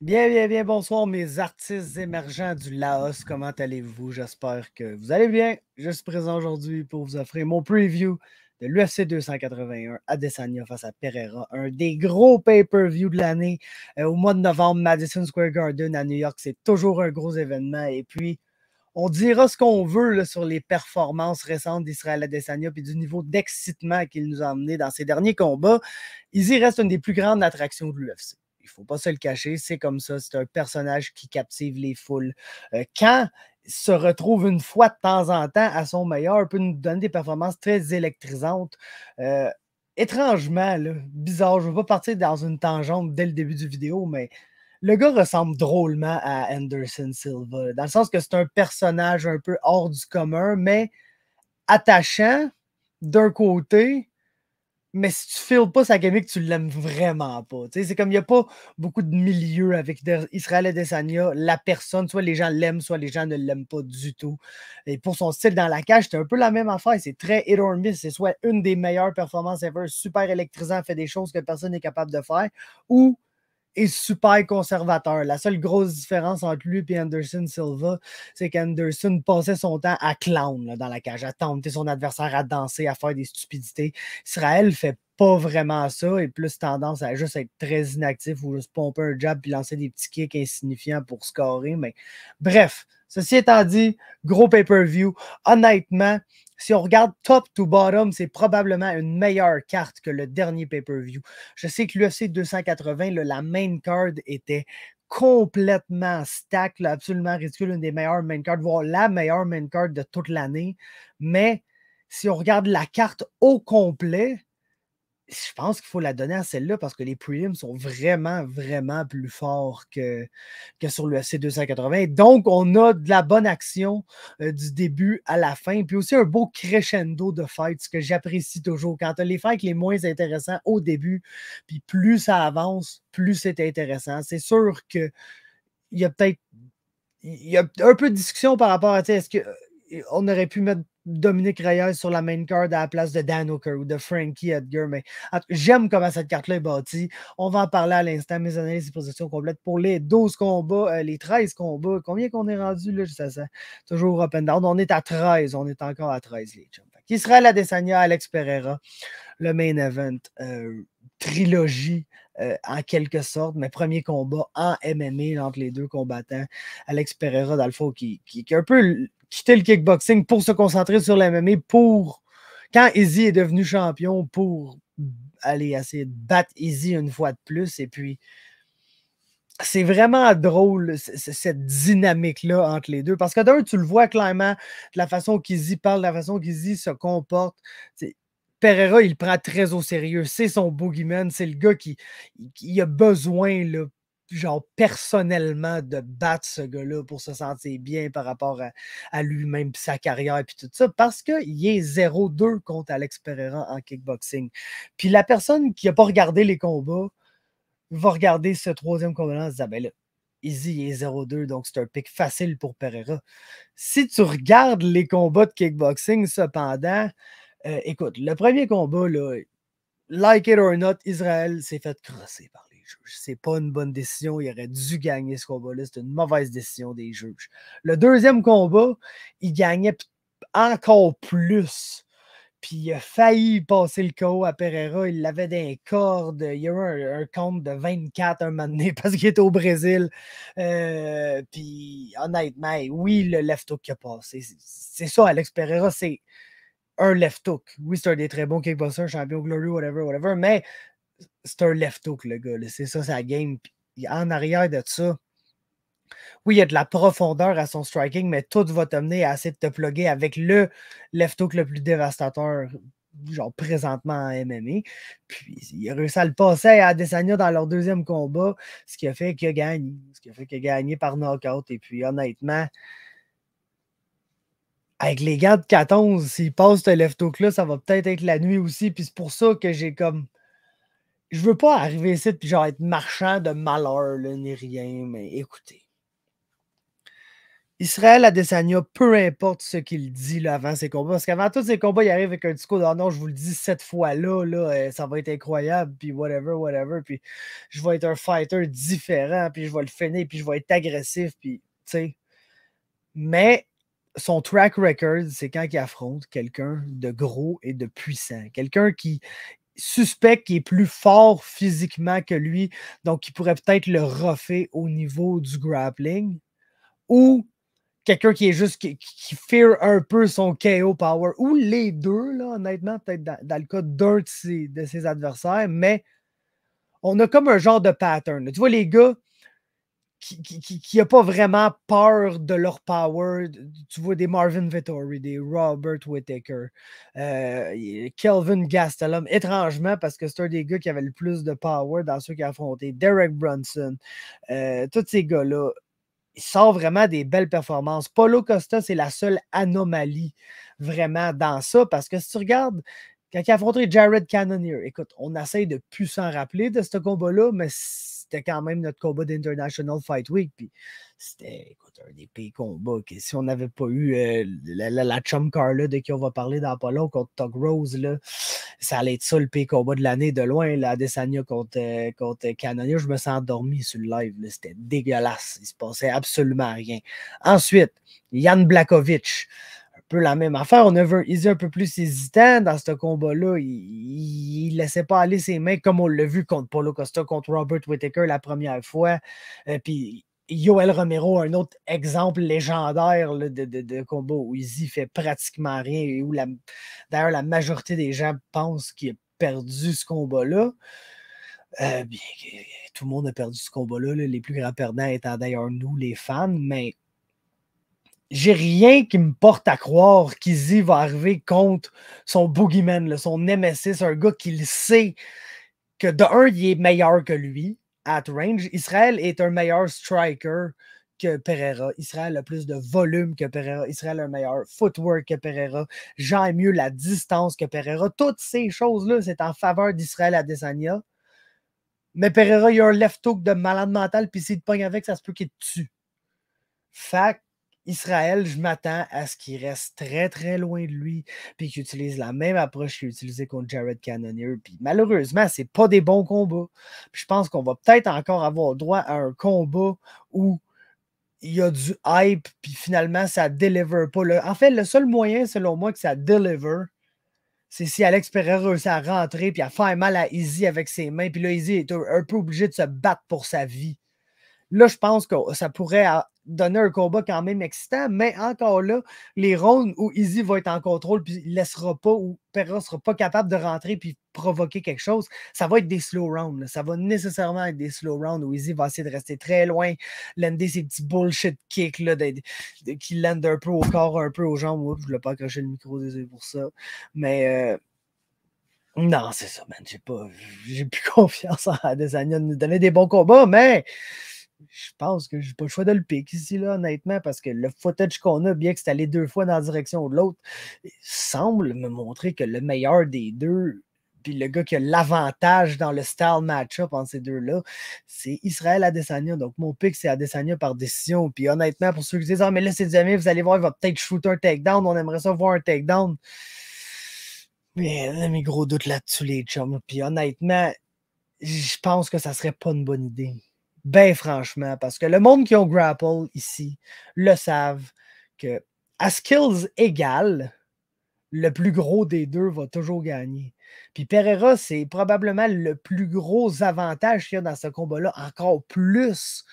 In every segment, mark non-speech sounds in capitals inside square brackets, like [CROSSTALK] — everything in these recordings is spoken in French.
Bien, bien, bien, bonsoir mes artistes émergents du Laos. Comment allez-vous? J'espère que vous allez bien. Je suis présent aujourd'hui pour vous offrir mon preview de l'UFC 281 Adesanya face à Pereira, un des gros pay-per-view de l'année. Euh, au mois de novembre, Madison Square Garden à New York, c'est toujours un gros événement. Et puis, on dira ce qu'on veut sur les performances récentes d'Israël Adesanya puis du niveau d'excitement qu'il nous a amené dans ses derniers combats. y reste une des plus grandes attractions de l'UFC il faut pas se le cacher, c'est comme ça. C'est un personnage qui captive les foules. Euh, quand se retrouve une fois de temps en temps à son meilleur, peut nous donner des performances très électrisantes. Euh, étrangement, bizarre, je ne veux pas partir dans une tangente dès le début du vidéo, mais le gars ressemble drôlement à Anderson Silva, dans le sens que c'est un personnage un peu hors du commun, mais attachant d'un côté, mais si tu files pas sa gimmick, tu l'aimes vraiment pas. C'est comme il n'y a pas beaucoup de milieux avec Israël et Desania, La personne, soit les gens l'aiment, soit les gens ne l'aiment pas du tout. Et pour son style dans la cage, c'est un peu la même affaire. C'est très énorme. miss. C'est soit une des meilleures performances ever, super électrisant, fait des choses que personne n'est capable de faire, ou est super conservateur. La seule grosse différence entre lui et Anderson Silva, c'est qu'Anderson passait son temps à clown dans la cage, à tenter son adversaire à danser, à faire des stupidités. Israël fait pas vraiment ça et plus tendance à juste être très inactif ou juste pomper un jab puis lancer des petits kicks insignifiants pour scorer. Mais bref, ceci étant dit, gros pay-per-view. Honnêtement, si on regarde top to bottom, c'est probablement une meilleure carte que le dernier pay-per-view. Je sais que l'UFC 280, la main card était complètement stack, absolument ridicule, une des meilleures main cards, voire la meilleure main card de toute l'année. Mais si on regarde la carte au complet, je pense qu'il faut la donner à celle-là parce que les prelims sont vraiment, vraiment plus forts que, que sur le C280. Donc, on a de la bonne action euh, du début à la fin. Puis aussi un beau crescendo de fight, ce que j'apprécie toujours. Quand tu as les fights les moins intéressants au début, puis plus ça avance, plus c'est intéressant. C'est sûr qu'il y a peut-être il y a un peu de discussion par rapport à est-ce qu'on euh, aurait pu mettre Dominique Reyes sur la main card à la place de Dan Hooker ou de Frankie Edgar. Mais j'aime comment cette carte-là est bâtie. On va en parler à l'instant, mes analyses et positions complètes pour les 12 combats, euh, les 13 combats. Combien qu'on est rendu là? Je sais ça. Toujours up and down. On est à 13. On est encore à 13, les Qui sera la Desania Alex Pereira, le main event euh, trilogie euh, en quelque sorte, mais premier combat en MMA entre les deux combattants. Alex Pereira, dans qui, qui, qui est un peu quitter le kickboxing pour se concentrer sur la pour quand Izzy est devenu champion, pour aller essayer de battre Izzy une fois de plus. Et puis, c'est vraiment drôle, cette dynamique-là entre les deux. Parce que d'un, tu le vois clairement, la façon qu'Izzy parle, la façon qu'Izzy se comporte. Pereira, il prend très au sérieux. C'est son boogeyman. C'est le gars qui, qui a besoin là, genre personnellement de battre ce gars-là pour se sentir bien par rapport à, lui-même, sa carrière, puis tout ça, parce qu'il est 0-2 contre Alex Pereira en kickboxing. Puis la personne qui n'a pas regardé les combats va regarder ce troisième combat en se ben là, Easy il est 0-2, donc c'est un pic facile pour Pereira. Si tu regardes les combats de kickboxing, cependant, euh, écoute, le premier combat, là, like it or not, Israël s'est fait crosser par lui. C'est pas une bonne décision. Il aurait dû gagner ce combat-là. C'est une mauvaise décision des juges. Le deuxième combat, il gagnait encore plus. Puis il a failli passer le KO à Pereira. Il l'avait d'un cordes, Il y a un, compte de 24 un moment donné [LAUGHS] parce qu'il était au Brésil. Euh, puis honnêtement, oui, le left hook qui a passé. C'est ça, Alex Pereira, c'est un left hook. Oui, c'est un des très bons kickboxers, champion glory, whatever, whatever. Mais c'est un left hook le gars, c'est ça sa game. en arrière de ça, oui, il y a de la profondeur à son striking, mais tout va t'amener à essayer de te plugger avec le left hook le plus dévastateur, genre présentement en MMA. Puis il a réussi à le passer à Adesanya dans leur deuxième combat, ce qui a fait qu'il a gagné. Ce qui a fait qu'il a gagné par knockout. Et puis honnêtement, avec les gars de 14, s'ils passent ce left hook-là, ça va peut-être être la nuit aussi. Puis c'est pour ça que j'ai comme je veux pas arriver ici et genre être marchand de malheur, là, ni rien, mais écoutez. Israël Adesanya, peu importe ce qu'il dit là, avant ses combats, parce qu'avant tous ses combats, il arrive avec un discours de oh non, je vous le dis cette fois-là, là, euh, ça va être incroyable, puis whatever, whatever, puis je vais être un fighter différent, puis je vais le feiner, puis je vais être agressif, puis tu sais. Mais son track record, c'est quand il affronte quelqu'un de gros et de puissant, quelqu'un qui suspect qui est plus fort physiquement que lui, donc il pourrait peut-être le refaire au niveau du grappling, ou quelqu'un qui est juste, qui, fear un peu son KO power, ou les deux, là, honnêtement, peut-être dans, le cas d'un de, de ses, adversaires, mais on a comme un genre de pattern. Tu vois, les gars, qui, n'a pas vraiment peur de leur power. Tu vois des Marvin Vittori, des Robert Whittaker, euh, Kelvin Gastelum, étrangement, parce que c'est un des gars qui avait le plus de power dans ceux qui a affronté, Derek Brunson, euh, tous ces gars-là. Ils sortent vraiment des belles performances. Paulo Costa, c'est la seule anomalie vraiment dans ça, parce que si tu regardes quand il a affronté Jared Cannonier, écoute, on essaye de plus s'en rappeler de ce combat-là, mais c'était quand même notre combat d'International Fight Week. Puis c'était, écoute, un des pires combats. Que si on n'avait pas eu euh, la, la, chum Carla de qui on va parler dans pas long contre Tug Rose, là, ça allait être ça le pire combat de l'année de loin. La Desania contre, euh, contre Canonia, je me sens endormi sur le live. C'était dégueulasse. Il se passait absolument rien. Ensuite, Yann Blakovic peu la même affaire. On a vu Izzy un peu plus hésitant dans ce combat-là. Il ne laissait pas aller ses mains comme on l'a vu contre Paulo Costa, contre Robert Whittaker la première fois. et euh, puis Yoel Romero, un autre exemple légendaire de, de, combat où Izzy fait pratiquement rien et où d'ailleurs la majorité des gens pensent qu'il a perdu ce combat-là. Euh, bien, tout le monde a perdu ce combat là, les plus grands perdants étant d'ailleurs nous, les fans, mais j'ai rien qui me porte à croire qu'Izzy va arriver contre son boogeyman, là, son nemesis, un gars qu'il sait que d'un, il est meilleur que lui à range. Israël est un meilleur striker que Pereira. Israël a plus de volume que Pereira. Israël a un meilleur footwork que Pereira. J'aime mieux la distance que Pereira. Toutes ces choses-là, c'est en faveur d'Israël à Desania. Mais Pereira, il a un left hook de malade mental, puis s'il te pogne avec, ça se peut qu'il te tue. Fact, Israël, je m'attends à ce qu'il reste très, très loin de lui, puis qu'il utilise la même approche qu'il utilisait contre Jared Cannonier. Puis malheureusement, c'est pas des bons combats. je pense qu'on va peut-être encore avoir droit à un combat où il y a du hype, puis finalement, ça deliver pas. En fait, le seul moyen, selon moi, que ça deliver, c'est si Alex Pereira réussit à rentrer puis à faire mal à Izzy avec ses mains. Puis là, Izzy est un peu obligé de se battre pour sa vie. Là, je pense que ça pourrait donner un combat quand même excitant, mais encore là, les rounds où Izzy va être en contrôle puis il ne laissera pas ou Perra sera pas capable de rentrer puis provoquer quelque chose, ça va être des slow rounds. Ça va nécessairement être des slow rounds où Izzy va essayer de rester très loin, lander ses petits bullshit kicks là, qui lendent un peu au corps, un peu aux jambes. je ne l'ai pas cacher le micro, désolé pour ça. Mais... Euh, non, c'est ça, man. J'ai pas. J'ai plus [LAUGHS] confiance en Adesanya de nous donner des bons combats, mais je pense que j'ai pas le choix de le pick ici, là, honnêtement, parce que le footage qu'on a, bien que c'est allé deux fois dans la direction de l'autre, semble me montrer que le meilleur des deux, puis le gars qui a l'avantage dans le style matchup up entre ces deux-là, c'est Israël Adesanya. Donc, mon pick, c'est Adesanya par décision. Puis honnêtement, pour ceux qui disent Ah, mais là, c'est du amis, vous allez voir, il va peut-être shooter un takedown, on aimerait ça voir un takedown. Mais mes gros doutes là-dessus, les chums. Puis honnêtement, je pense que ça serait pas une bonne idée. Ben franchement, parce que le monde qui ont grapple ici le savent que à skills égales, le plus gros des deux va toujours gagner. Puis Pereira, c'est probablement le plus gros avantage qu'il y a dans ce combat-là, encore plus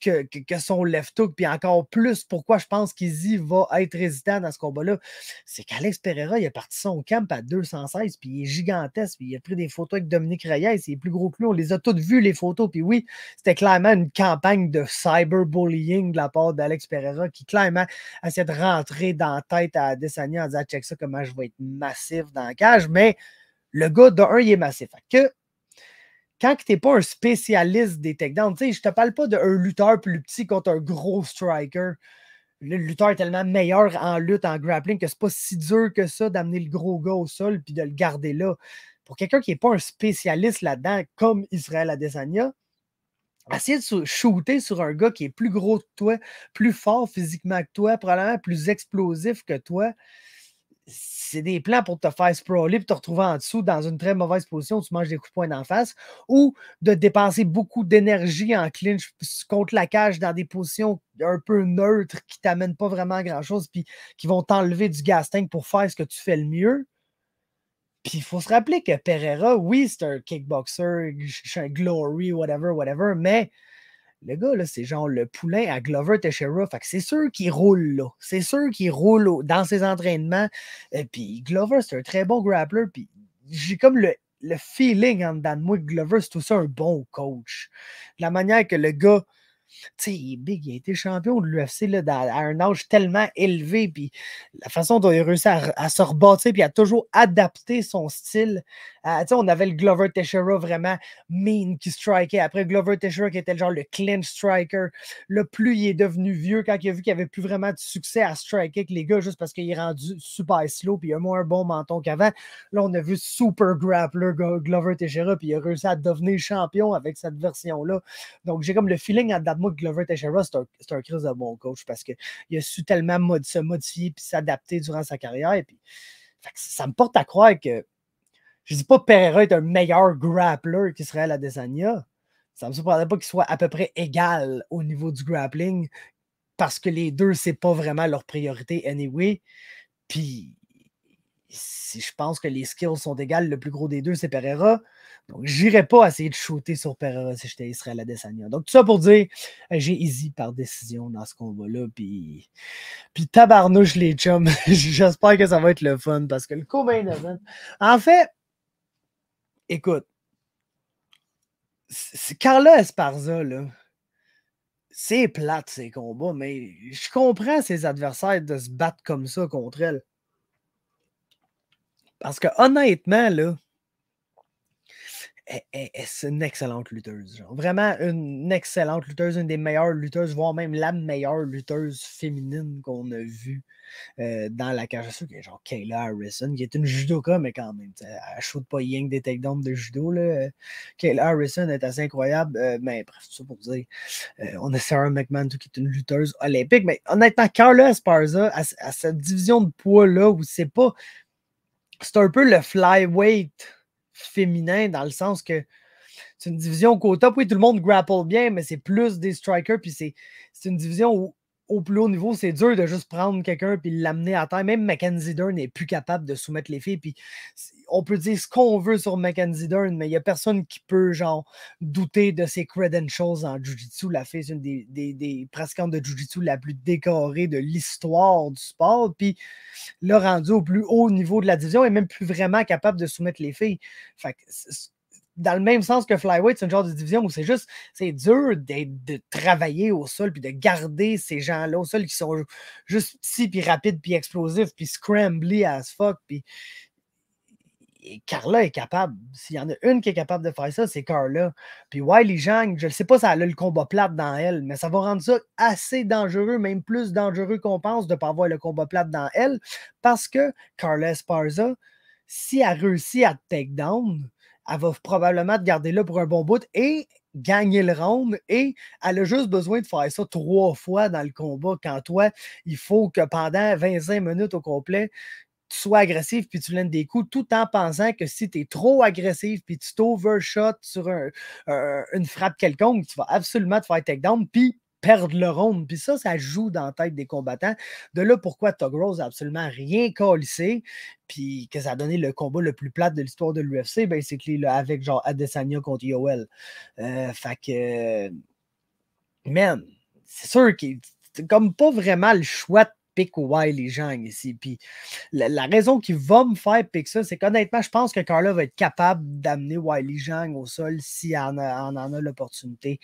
que, son left hook. Puis encore plus, pourquoi je pense qu'Izzy va être résistant dans ce combat-là, c'est qu'Alex Pereira, il est parti son camp à 216, puis il est gigantesque, puis il a pris des photos avec Dominique Reyes, il est plus gros que lui. On les a toutes vues, les photos. Puis oui, c'était clairement une campagne de cyberbullying de la part d'Alex Pereira qui clairement essaie de rentrer dans la tête à Adesanya en disant check ça, comment je vais être massif dans la cage. Mais le gars, de un, il est massif. que quand tu n'es pas un spécialiste des takedowns, tu sais, je te parle pas d'un lutteur plus petit contre un gros striker. Le lutteur est tellement meilleur en lutte, en grappling, que c'est pas si dur que ça d'amener le gros gars au sol et de le garder là. Pour quelqu'un qui n'est pas un spécialiste là-dedans, comme Israël Adesanya, essayer de shooter sur un gars qui est plus gros que toi, plus fort physiquement que toi, probablement plus explosif que toi, c'est des plans pour te faire sprawler et te retrouver en dessous dans une très mauvaise position tu manges des coups de poing d'en face ou de dépenser beaucoup d'énergie en clinch contre la cage dans des positions un peu neutres qui t'amènent pas vraiment à grand chose puis qui vont t'enlever du gas pour faire ce que tu fais le mieux. Puis il faut se rappeler que Pereira, oui, c'est un kickboxer, glory, whatever, whatever, mais le gars, c'est genre le poulain à Glover Teixeira. Fait c'est sûr qu'il roule là. C'est sûr qu'il roule dans ses entraînements. Et euh, puis Glover, c'est un très bon grappler. Puis j'ai comme le, feeling en dedans de moi que Glover, c'est aussi un bon coach. La manière que le gars sais, il big, il a été champion de l'UFC à un âge tellement élevé, puis la façon dont il a réussi à, se rebâtir, puis à toujours adapter son style. Euh, on avait le Glover Teixeira vraiment mean qui strikait. Après Glover Teixeira qui était genre le clinch striker. Le plus il est devenu vieux quand il a vu qu'il avait plus vraiment de succès à striker avec les gars juste parce qu'il est rendu super slow, puis il a moins un bon menton qu'avant. Là, on a vu super grappler Glover Teixeira, puis il a réussi à devenir champion avec cette version-là. Donc, j'ai comme le feeling à moi Glover Teixeira, c'est un, c'est un de bon coach parce qu'il a su tellement se modifier puis s'adapter durant sa carrière. Et puis, ça me porte à croire que je ne dis pas Pereira est un meilleur grappler qu'Israël Desania Ça me surprendrait pas qu'il soit à peu près égal au niveau du grappling parce que les deux, c'est pas vraiment leur priorité anyway. Puis si je pense que les skills sont égales, le plus gros des deux, c'est Pereira. Donc, j'irai pas essayer de shooter sur Pereira si j'étais la Adesanya. Donc, tout ça pour dire, euh, j'ai easy par décision dans ce combat-là. Puis, puis tabarnouche les chums. [LAUGHS] J'espère que ça va être le fun parce que le co En fait, écoute, Carla Esparza, c'est plate ces combats, mais je comprends ses adversaires de se battre comme ça contre elle. Parce que honnêtement, là, c'est une excellente lutteuse. Vraiment une excellente lutteuse, une des meilleures lutteuses, voire même la meilleure lutteuse féminine qu'on a vue euh, dans la cage à qu'il qui est genre Kayla Harrison, qui est une judoka, mais quand même, elle shoot pas yang des takedowns de judo. Là. Kayla Harrison est assez incroyable, euh, mais bref, tout ça pour dire. Euh, on a Sarah McMahon qui est une lutteuse olympique, mais honnêtement, Carla Esparza, à, à cette division de poids-là, où c'est pas c'est un peu le flyweight féminin dans le sens que c'est une division qu'au top, oui, tout le monde grapple bien, mais c'est plus des strikers, puis c'est une division où au plus haut niveau, c'est dur de juste prendre quelqu'un puis l'amener à terre. Même Mackenzie Dern n'est plus capable de soumettre les filles. Puis on peut dire ce qu'on veut sur Mackenzie Dern, mais il n'y a personne qui peut douter de ses credentials en Jiu-Jitsu. La fille, c'est une des, des, pratiquantes de Jiu-Jitsu la plus décorée de l'histoire du sport. Puis là, rendu au plus haut niveau de la division, et même plus vraiment capable de soumettre les filles. que dans le même sens que Flyweight, c'est un genre de division où c'est juste, c'est dur de travailler au sol puis de garder ces gens-là au sol qui sont juste petits puis rapides puis explosifs puis scrambly as fuck. Puis Carla est capable. S'il y en a une qui est capable de faire ça, c'est Carla. Puis Wiley Jang, je ne sais pas si elle a le combat plate dans elle, mais ça va rendre ça assez dangereux, même plus dangereux qu'on pense de ne pas avoir le combat plate dans elle, parce que Carla Esparza, si elle réussit à te take down, elle va probablement te garder là pour un bon bout et gagner le round et elle a juste besoin de faire ça trois fois dans le combat. Quand toi, il faut que pendant 25 minutes au complet, tu sois agressif puis tu lènes des coups tout en pensant que si tu es trop agressif puis tu t'overshot sur une frappe quelconque, tu vas absolument te faire take down puis perdre le round. Puis ça, ça joue dans la tête des combattants. De là, pourquoi Tug Rose absolument rien colissé, puis que ça a donné le combat le plus plat de l'histoire de l'UFC, ben c'est que là, avec genre Adesanya contre Yoel. Euh, fait que, man, c'est sûr qu'il comme pas vraiment le choix pick ou Wiley ici. Puis la, raison qui va me faire piquer ça, c'est qu'honnêtement, je pense que Carla va être capable d'amener Wiley Jang au sol si on en a, l'opportunité.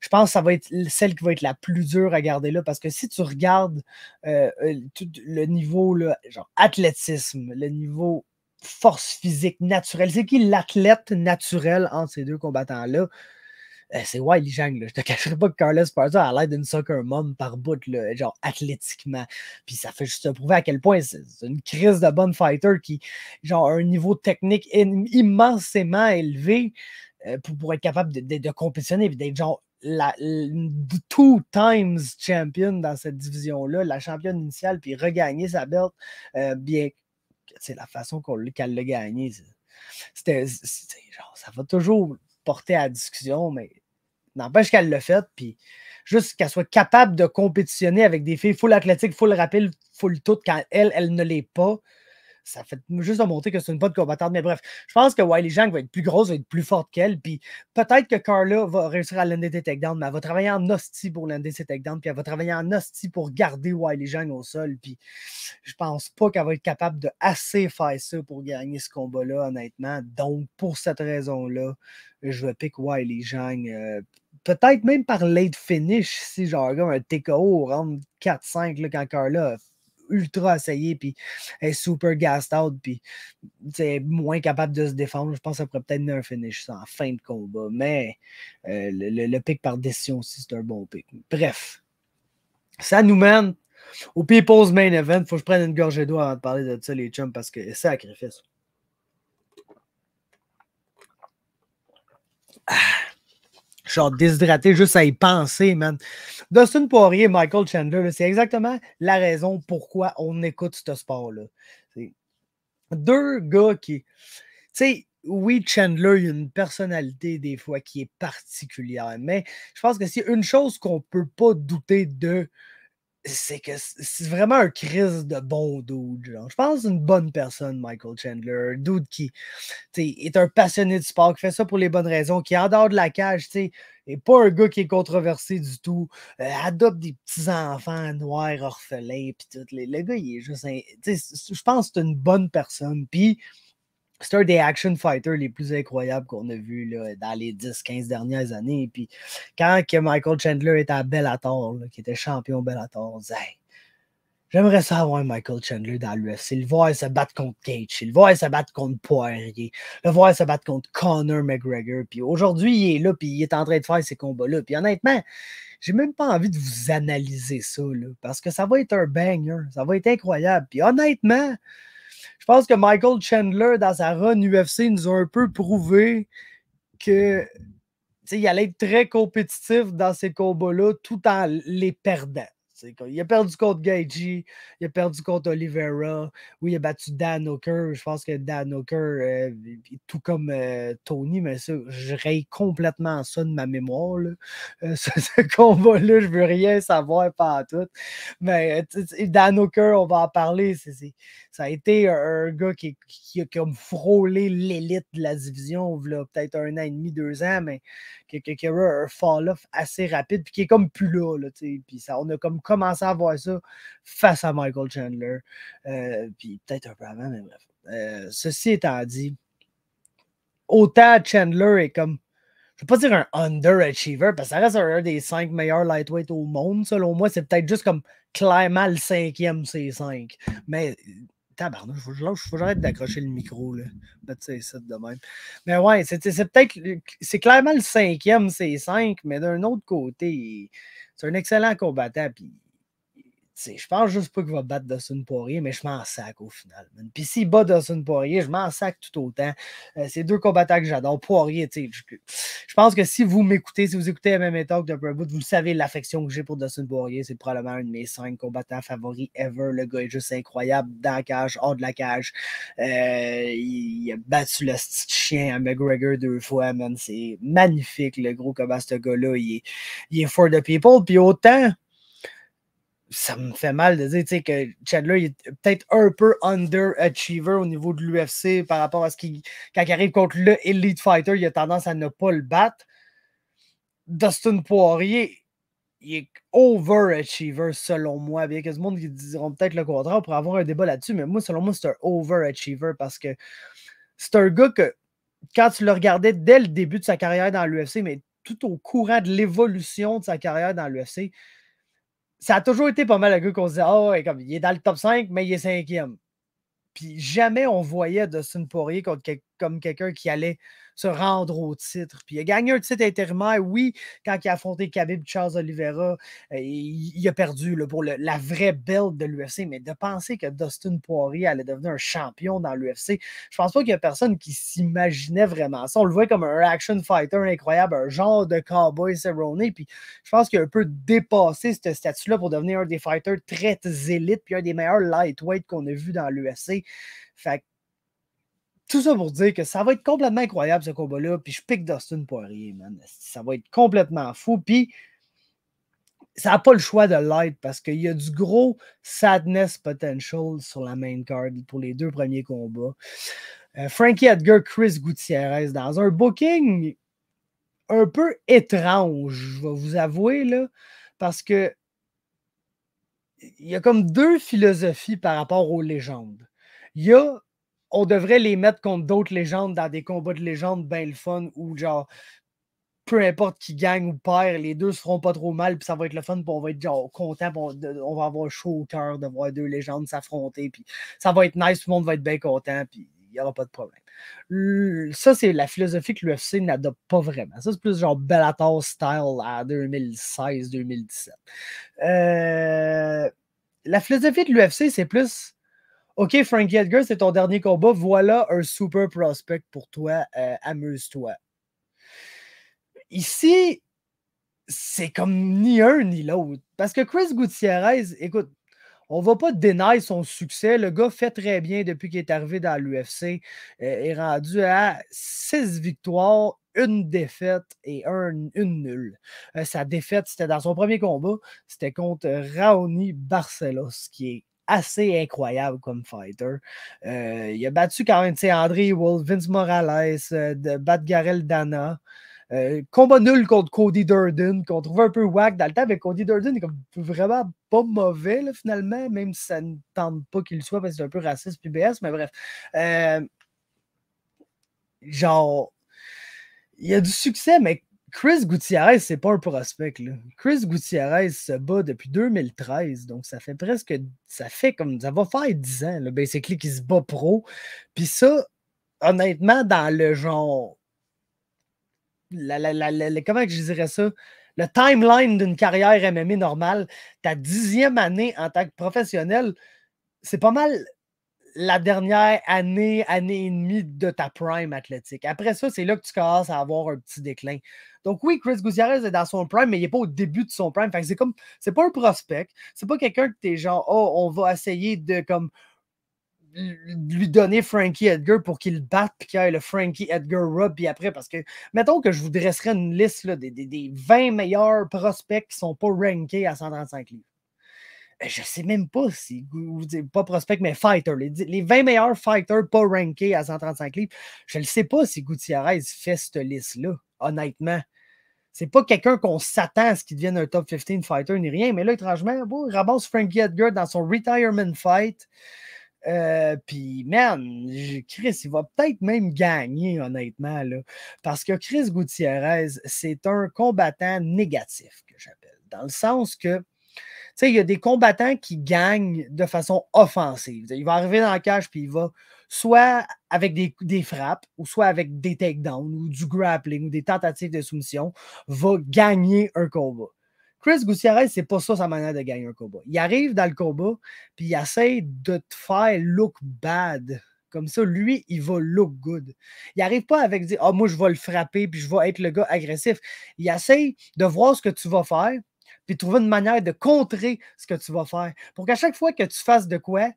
Je pense que ça va être celle qui va être la plus dure à garder là parce que si tu regardes euh, euh, le niveau là, genre athlétisme, le niveau force physique naturelle, c'est qui l'athlète naturel entre ces deux combattants-là? Euh, c'est Wiley Jang. Je te cacherai pas que Carlos Parza a l'air d'une soccer mom par bout, genre athlétiquement. Puis ça fait juste prouver à quel point c'est une crise de bon fighter qui genre, a un niveau technique immensément élevé euh, pour, pour, être capable de, de, compétitionner et d'être genre la, two times champion dans cette division-là, la championne initiale, puis regagner sa belt, euh, bien c'est la façon qu'elle l'a gagnée. C'était genre, ça va toujours porter à la discussion, mais n'empêche qu'elle l'a fait. Puis juste qu'elle soit capable de compétitionner avec des filles full athlétique, full rapide, full tout, quand elle, elle ne l'est pas, ça fait juste de montrer que c'est une bonne combattante. Mais bref, je pense que Wiley Jang va être plus grosse, va être plus forte qu'elle. Puis peut-être que Carla va réussir à l'ender des Down, mais elle va travailler en hostie pour des Tech Down, Puis elle va travailler en hostie pour garder Wiley Jang au sol. Puis je pense pas qu'elle va être capable de assez faire ça pour gagner ce combat-là, honnêtement. Donc, pour cette raison-là, je vais pick Wiley Jang. Euh, peut-être même par late finish, si genre un TKO rentre 4-5 quand Carla ultra assaillé, puis super gassed out, puis c'est moins capable de se défendre. Je pense qu'elle pourrait peut-être mettre un finish en fin de combat, mais euh, le, pic par décision aussi, c'est un bon pic. Bref, ça nous mène au People's Main Event. Faut que je prenne une gorgée d'eau avant de parler de ça, les chums, parce que c'est sacrifice. Ah genre déshydraté juste à y penser, man. Dustin Poirier et Michael Chandler, c'est exactement la raison pourquoi on écoute ce sport-là. Deux gars qui. Tu sais, oui, Chandler, il a une personnalité des fois qui est particulière, mais je pense que c'est une chose qu'on ne peut pas douter de c'est que c'est vraiment un crise de bon dude. Je pense une bonne personne, Michael Chandler. Un dude qui est un passionné du sport, qui fait ça pour les bonnes raisons, qui est en dehors de la cage, tu et pas un gars qui est controversé du tout. Euh, adopte des petits-enfants noirs, orphelins, puis tout. Le, le, gars, il est juste. Un, je pense que c'est une bonne personne. Puis c'est un des action fighters les plus incroyables qu'on a vu dans les 10-15 dernières années. Puis quand que Michael Chandler était à Bellator, qui était champion Bellator, on J'aimerais savoir Michael Chandler dans l'UFC. Le voir se battre contre Cage. Le voir se battre contre Poirier. Le voir se battre contre Conor McGregor. Puis aujourd'hui, il est là, puis il est en train de faire ces combats-là. Puis honnêtement, j'ai même pas envie de vous analyser ça, parce que ça va être un banger. Ça va être incroyable. Puis honnêtement, je pense que Michael Chandler, dans sa run UFC, nous a un peu prouvé que il allait être très compétitif dans ces combats-là tout en les perdant. Il a perdu contre Gaethje, il a perdu contre Oliveira. Oui, il a battu Dan Hooker. Je pense que Dan Hooker, euh, tout comme euh, Tony, mais je raye complètement ça de ma mémoire. Euh, [LAUGHS] ce, combat-là, je veux rien savoir, pas tout. Mais Dan Hooker, on va en parler. ça a été un, gars qui, a frôlé l'élite de la division, peut-être un an et demi, deux ans, mais qui, a eu un fall-off assez rapide, puis qui est comme plus là. puis ça, on a comme Commencer à voir ça face à Michael Chandler. Euh, puis peut-être un peu avant, mais bref. Euh, ceci étant dit, autant Chandler est comme, je ne vais pas dire un underachiever, parce que ça reste un des cinq meilleurs lightweights au monde, selon moi. C'est peut-être juste comme clairement le cinquième, c5 Mais tabarnouche, faut que j'arrête d'accrocher le micro, là. Mais ouais, c'est peut-être, c'est clairement le cinquième, c5 mais d'un autre côté, c'est un excellent combattant, puis je pense juste pas qu'il va battre Dawson Poirier, mais je m'en sac au final. Puis s'il bat Dawson Poirier, je m'en sac tout autant. Euh, c'est deux combattants que j'adore. Poirier, tu sais, je, pense que si vous m'écoutez, si vous écoutez même Talk de vous savez l'affection que j'ai pour Dawson Poirier. C'est probablement un de mes cinq combattants favoris ever. Le gars est juste incroyable, dans la cage, hors de la cage. Euh, il, a battu le petit chien à McGregor deux fois, man. C'est magnifique, le gros combat, ce gars-là. Il, il est, for the people. Puis autant ça me fait mal de dire que Chandler est peut-être un peu underachiever au niveau de l'UFC par rapport à ce qu'il. Quand il arrive contre le Elite Fighter, il a tendance à ne pas le battre. Dustin Poirier, il est overachiever selon moi. Bien que ce monde qui diront peut-être le contraire pour avoir un débat là-dessus, mais moi, selon moi, c'est un overachiever parce que c'est un gars que quand tu le regardais dès le début de sa carrière dans l'UFC, mais tout au courant de l'évolution de sa carrière dans l'UFC, ça a toujours été pas mal à gars qu'on se dit oh, il est dans le top 5, mais il est cinquième. Puis jamais on voyait de Poirier comme quelqu'un qui allait se rendre au titre. Puis il a gagné un titre intérimaire, oui, quand il a affronté Khabib Charles Oliveira, euh, il, a perdu pour la vraie belt de l'UFC. Mais de penser que Dustin Poirier allait devenir un champion dans l'UFC, je pense pas qu'il y a personne qui s'imaginait vraiment ça. On le voit comme un action fighter incroyable, un genre de cowboy Cerrone. Puis je pense qu'il a un peu dépassé ce statut-là pour devenir un des fighters très élite, puis un des meilleurs lightweight qu'on a vu dans l'UFC. Fait que tout ça pour dire que ça va être complètement incroyable ce combat-là. Puis je pique Dustin Poirier, man. Ça va être complètement fou. Puis ça n'a pas le choix de l'être parce qu'il y a du gros sadness potential sur la main card pour les deux premiers combats. Euh, Frankie Edgar, Chris Gutierrez dans un booking un peu étrange, je vais vous avouer, là, parce que il y a comme deux philosophies par rapport aux légendes. Il y a on devrait les mettre contre d'autres légendes dans des combats de légendes ben le fun ou genre peu importe qui gagne ou perd, les deux seront pas trop mal, puis ça va être le fun, puis on va être genre content, on, va avoir chaud au cœur de voir deux légendes s'affronter, puis ça va être nice, tout le monde va être bien content, puis il n'y aura pas de problème. ça, c'est la philosophie que l'UFC n'adopte pas vraiment. Ça, c'est plus genre Bellator style à 2016-2017. Euh, la philosophie de l'UFC, c'est plus OK, Frankie Edgar, c'est ton dernier combat. Voilà un super prospect pour toi. Euh, amuse-toi. Ici, c'est comme ni un ni l'autre. Parce que Chris Gutierrez, écoute, on va pas dénier son succès. Le gars fait très bien depuis qu'il est arrivé dans l'UFC. Euh, il est rendu à six victoires, une défaite et un, une nulle. Euh, sa défaite, c'était dans son premier combat. C'était contre Raoni Barcelos, qui est assez incroyable comme fighter. Euh, il a battu quand même André Wolf, Vince Morales, euh, Batgarel Dana. Euh, combat nul contre Cody Durden, qu'on trouve un peu whack dans le temps, mais Cody Durden est comme vraiment pas mauvais finalement, même si ça ne tente pas qu'il soit parce que c'est un peu raciste PBS, mais bref. genre, il y a du succès, mais Chris Gutiérrez, c'est pas un prospect. Chris Gutiérrez se bat depuis 2013, donc ça fait presque. Ça fait comme. Ça va faire 10 ans, c'est basically, qui se bat pro. Puis ça, honnêtement, dans le genre. La, la, la, comment je dirais ça? Le timeline d'une carrière MMA normale, ta dixième année en tant que professionnel, c'est pas mal la dernière année, année et demie de ta prime athlétique. Après ça, c'est là que tu commences à avoir un petit déclin. Donc oui, Chris Gutiérrez est dans son prime, mais il n'est pas au début de son prime. Fait que c'est comme, c'est pas un prospect. C'est pas quelqu'un que t'es genre, oh, on va essayer de comme lui donner Frankie Edgar pour qu'il batte puis qu'il ait le Frankie Edgar Rub puis après parce que mettons que je vous dresserais une liste des, 20 meilleurs prospects qui sont pas rankés à 135 livres. Euh, je sais même pas si pas prospect mais fighter les, les 20 meilleurs fighters pas rankés à 135 livres, je ne sais pas si Gutiérrez fait cette liste là honnêtement. C'est pas quelqu'un qu'on s'attend à ce qu'il devienne un top 15 fighter ni rien, mais là, étrangement, il ramasse Frankie Edgar dans son retirement fight. Euh, puis, man, Chris, il va peut-être même gagner, honnêtement, parce que Chris Gutiérrez, c'est un combattant négatif, que j'appelle, dans le sens que tu sais, il y a des combattants qui gagnent de façon offensive. Il va arriver dans la cage, puis il va soit avec des, frappes, ou soit avec des takedowns, ou du grappling, ou des tentatives de soumission, va gagner un combat. Chris Gutiérrez, c'est pas ça sa manière de gagner un combat. Il arrive dans le combat, puis il essaie de te faire look bad. Comme ça, lui, il va look good. Il n'arrive pas avec dire Ah, moi, je vais le frapper, puis je vais être le gars agressif. Il essaie de voir ce que tu vas faire, puis trouver une manière de contrer ce que tu vas faire. Pour qu'à chaque fois que tu fasses de quoi,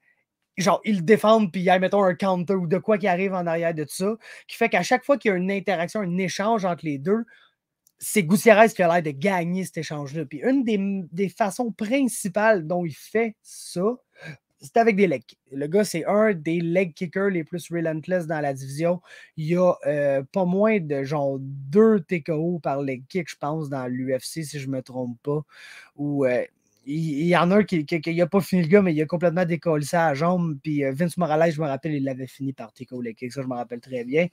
genre, ils le défendent, puis il y a, mettons, un counter ou de quoi qui arrive en arrière de ça, qui fait qu'à chaque fois qu'il y a une interaction, un échange entre les deux, c'est Gutiérrez qui a l'air de gagner cet échange-là. Puis une des, façons principales dont il fait ça, c'est avec des legs. Le gars, c'est un des leg kickers les plus relentless dans la division. Il y a euh, pas moins de genre deux TKO par leg kick, je pense, dans l'UFC, si je ne me trompe pas. Ou euh, il, y en a un qui n'a pas fini le gars, mais il a complètement décollé sa jambe. Puis euh, Vince Morales, je me rappelle, il l'avait fini par TKO leg kick, ça je me rappelle très bien.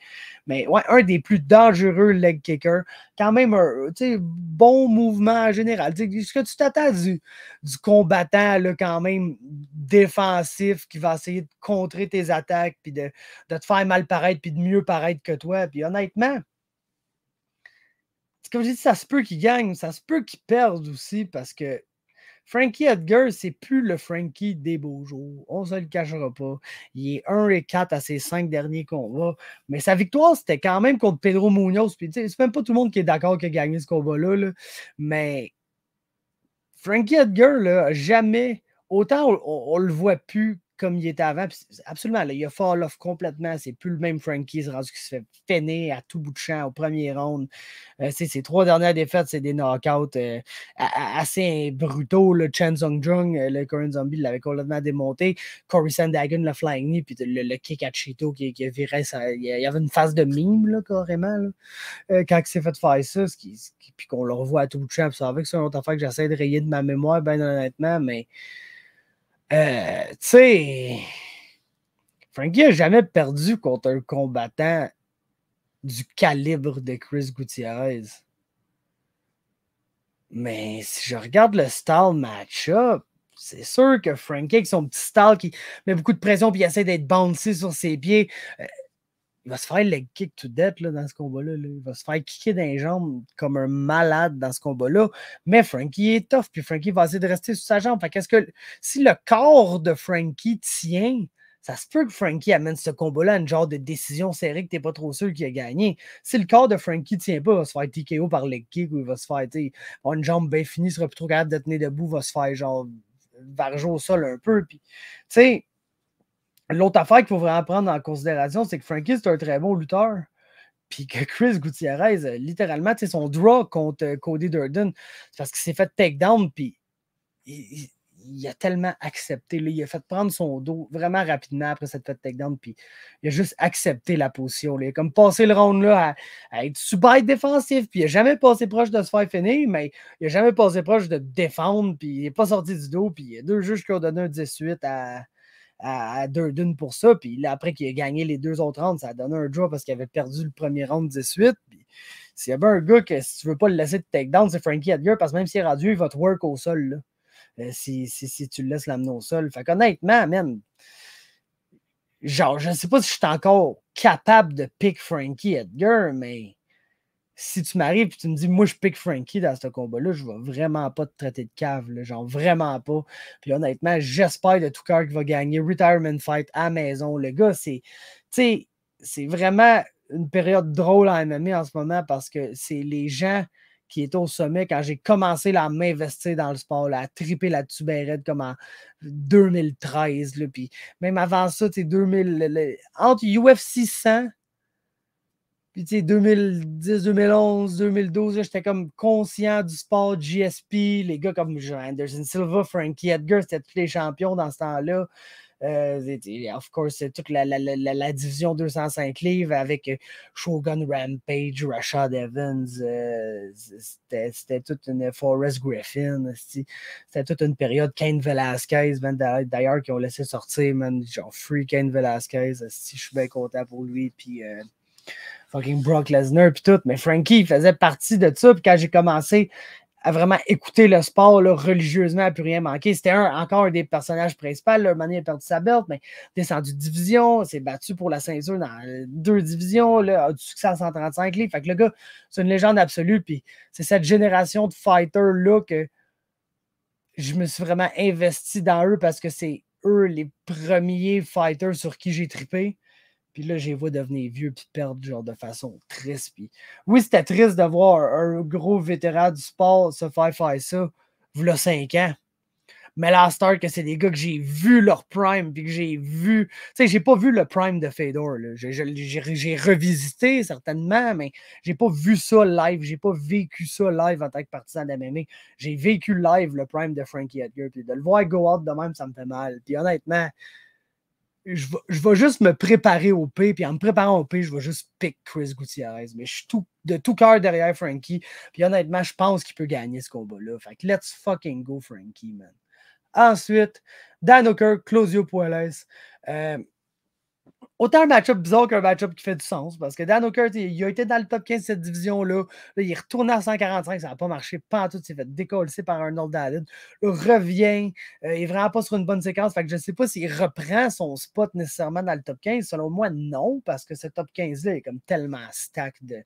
Mais ouais, un des plus dangereux leg kickers. Quand même, un bon mouvement en général. est ce que tu t'attends du, combattant quand même défensif qui va essayer de contrer tes attaques, puis de, te faire mal paraître, puis de mieux paraître que toi. Puis honnêtement, comme je dis, ça se peut qu'il gagne, ça se peut qu'il perde aussi parce que Frankie Edgar, c'est plus le Frankie des beaux jours. On ne se le cachera pas. Il est 1 et 4 à ses 5 derniers combats. Mais sa victoire, c'était quand même contre Pedro Munoz. Puis, c'est même pas tout le monde qui est d'accord qu'il a gagné ce combat-là. Mais Frankie Edgar, là, jamais, autant on, ne le voit plus comme il était avant. absolument, là, il a fall off complètement. C'est plus le même Frankie. qui se fait peiner à tout bout de champ au premier round. Euh, c'est ses trois dernières défaites, c'est des knockouts euh, assez brutaux. Le Chen Song Jung, euh, le Korean Zombie, l'avait complètement démonté. Corey Sandagon, le Flying Knee, puis le, kick à Cheeto qui, virait. ça, il y avait une phase de mime, là, carrément, quand il s'est fait faire ça. puis qu'on le revoit à tout bout de champ. C'est vrai que c'est une autre affaire que j'essaie de rayer de ma mémoire, bien honnêtement, mais. Euh, tu sais, Frankie n'a jamais perdu contre un combattant du calibre de Chris Gutierrez. Mais si je regarde le style match-up, c'est sûr que Frankie, avec son petit style qui met beaucoup de pression puis essaie d'être bouncé sur ses pieds, euh, il va se faire leg kick tout death là, dans ce combat-là. Il va se faire kicker dans les jambes comme un malade dans ce combat-là. Mais Frankie est tough, puis Frankie va essayer de rester sous sa jambe. Fait que si le corps de Frankie tient, ça se peut que Frankie amène ce combat-là à une genre de décision serrée que t'es pas trop sûr qu'il a gagné. Si le corps de Frankie tient pas, il va se faire TKO par leg kick ou il va se faire une jambe bien finie, sera plus trop capable de tenir debout, Il va se faire genre varger au sol un peu. Puis, tu sais, L'autre affaire qu'il faut vraiment prendre en considération, c'est que Frankie, c'est un très bon lutteur. Puis que Chris Gutiérrez, euh, littéralement, son draw contre euh, Cody Durden, c'est parce qu'il s'est fait takedown, puis il, a tellement accepté. il a fait prendre son dos vraiment rapidement après cette fait takedown, puis il a juste accepté la position. Il a comme passé le round là, à, être super défensif, puis il n'a jamais passé proche de se faire finir, mais il n'a jamais passé proche de défendre, puis il n'est pas sorti du dos, puis il y a deux juges qui ont donné un 18 à à, deux d'une pour ça. Puis là, après qu'il a gagné les deux autres rounds, ça a donné un draw parce qu'il avait perdu le premier round 18. Puis s'il y avait un gars que si tu veux pas le laisser te take down, c'est Frankie Edgar parce que même s'il est radieux, il va te work au sol. Là. Euh, si, si, si, tu le laisses l'amener au sol. Fait qu'honnêtement, même... genre, je ne sais pas si je suis encore capable de pick Frankie Edgar, mais si tu m'arrives et tu me dis, moi, je pique Frankie dans ce combat-là, je vais vraiment pas te traiter de cave, genre vraiment pas. Puis honnêtement, j'espère de tout cœur qu'il va gagner Retirement Fight à maison. Le gars, c'est, c'est vraiment une période drôle à MMA en ce moment parce que c'est les gens qui étaient au sommet quand j'ai commencé à m'investir dans le sport, à triper la tuberette comme en 2013. puis même avant ça, 2000, entre UFC 100 puis, tu sais, 2010, 2011, 2012, j'étais comme conscient du sport GSP. Les gars comme Anderson Silva, Frankie Edgar, c'était tous les champions dans ce temps-là. Euh, of course, toute la, la, la, la, division 205 livres avec euh, Shogun Rampage, Rashad Evans, euh, c'était toute une Forrest Griffin, c'était toute une période. Kane Velasquez, d'ailleurs, qui ont laissé sortir, man, genre Free Kane Velasquez, je suis bien content pour lui. Puis. Euh, fucking Brock Lesnar puis tout, mais Frankie faisait partie de ça. Puis quand j'ai commencé à vraiment écouter le sport religieusement, à plus rien manquer, c'était encore un des personnages principaux. Leur manière a perdu sa belt, mais descendu de division, s'est battu pour la ceinture dans deux divisions, là, a du succès à 135 livres. Fait que le gars, c'est une légende absolue. Puis c'est cette génération de fighters-là que je me suis vraiment investi dans eux parce que c'est eux les premiers fighters sur qui j'ai tripé. Puis là, j'ai vu devenir vieux puis perdre genre de façon triste. Oui, c'était triste de voir un gros vétéran du sport se faire faire ça, voilà 5 ans. Mais là, Star, que c'est des gars que j'ai vu leur prime, puis que j'ai vu. Tu sais, j'ai pas vu le prime de Fedor. J'ai revisité, certainement, mais j'ai pas vu ça live. J'ai pas vécu ça live en tant que partisan de MMA J'ai vécu live le prime de Frankie Edgar. Puis de le voir go out de même, ça me fait mal. Puis honnêtement, je vais, juste me préparer au P, puis en me préparant au P, je vais juste pick Chris Gutiérrez. Mais je suis de tout cœur derrière Frankie. Puis honnêtement, je pense qu'il peut gagner ce combat-là. Fait que let's fucking go, Frankie, man. Ensuite, Dan Hooker, Claudio euh, autant un match-up bizarre qu'un match-up qui fait du sens. Parce que Dan O'Kurt il a été dans le top 15 de cette division-là. il est à 145, ça n'a pas marché. Pas en tout, s'est fait décoller par Arnold Allen. revient. Euh, il n'est vraiment pas sur une bonne séquence. Fait que je ne sais pas s'il reprend son spot nécessairement dans le top 15. Selon moi, non, parce que ce top 15-là est comme tellement stack de,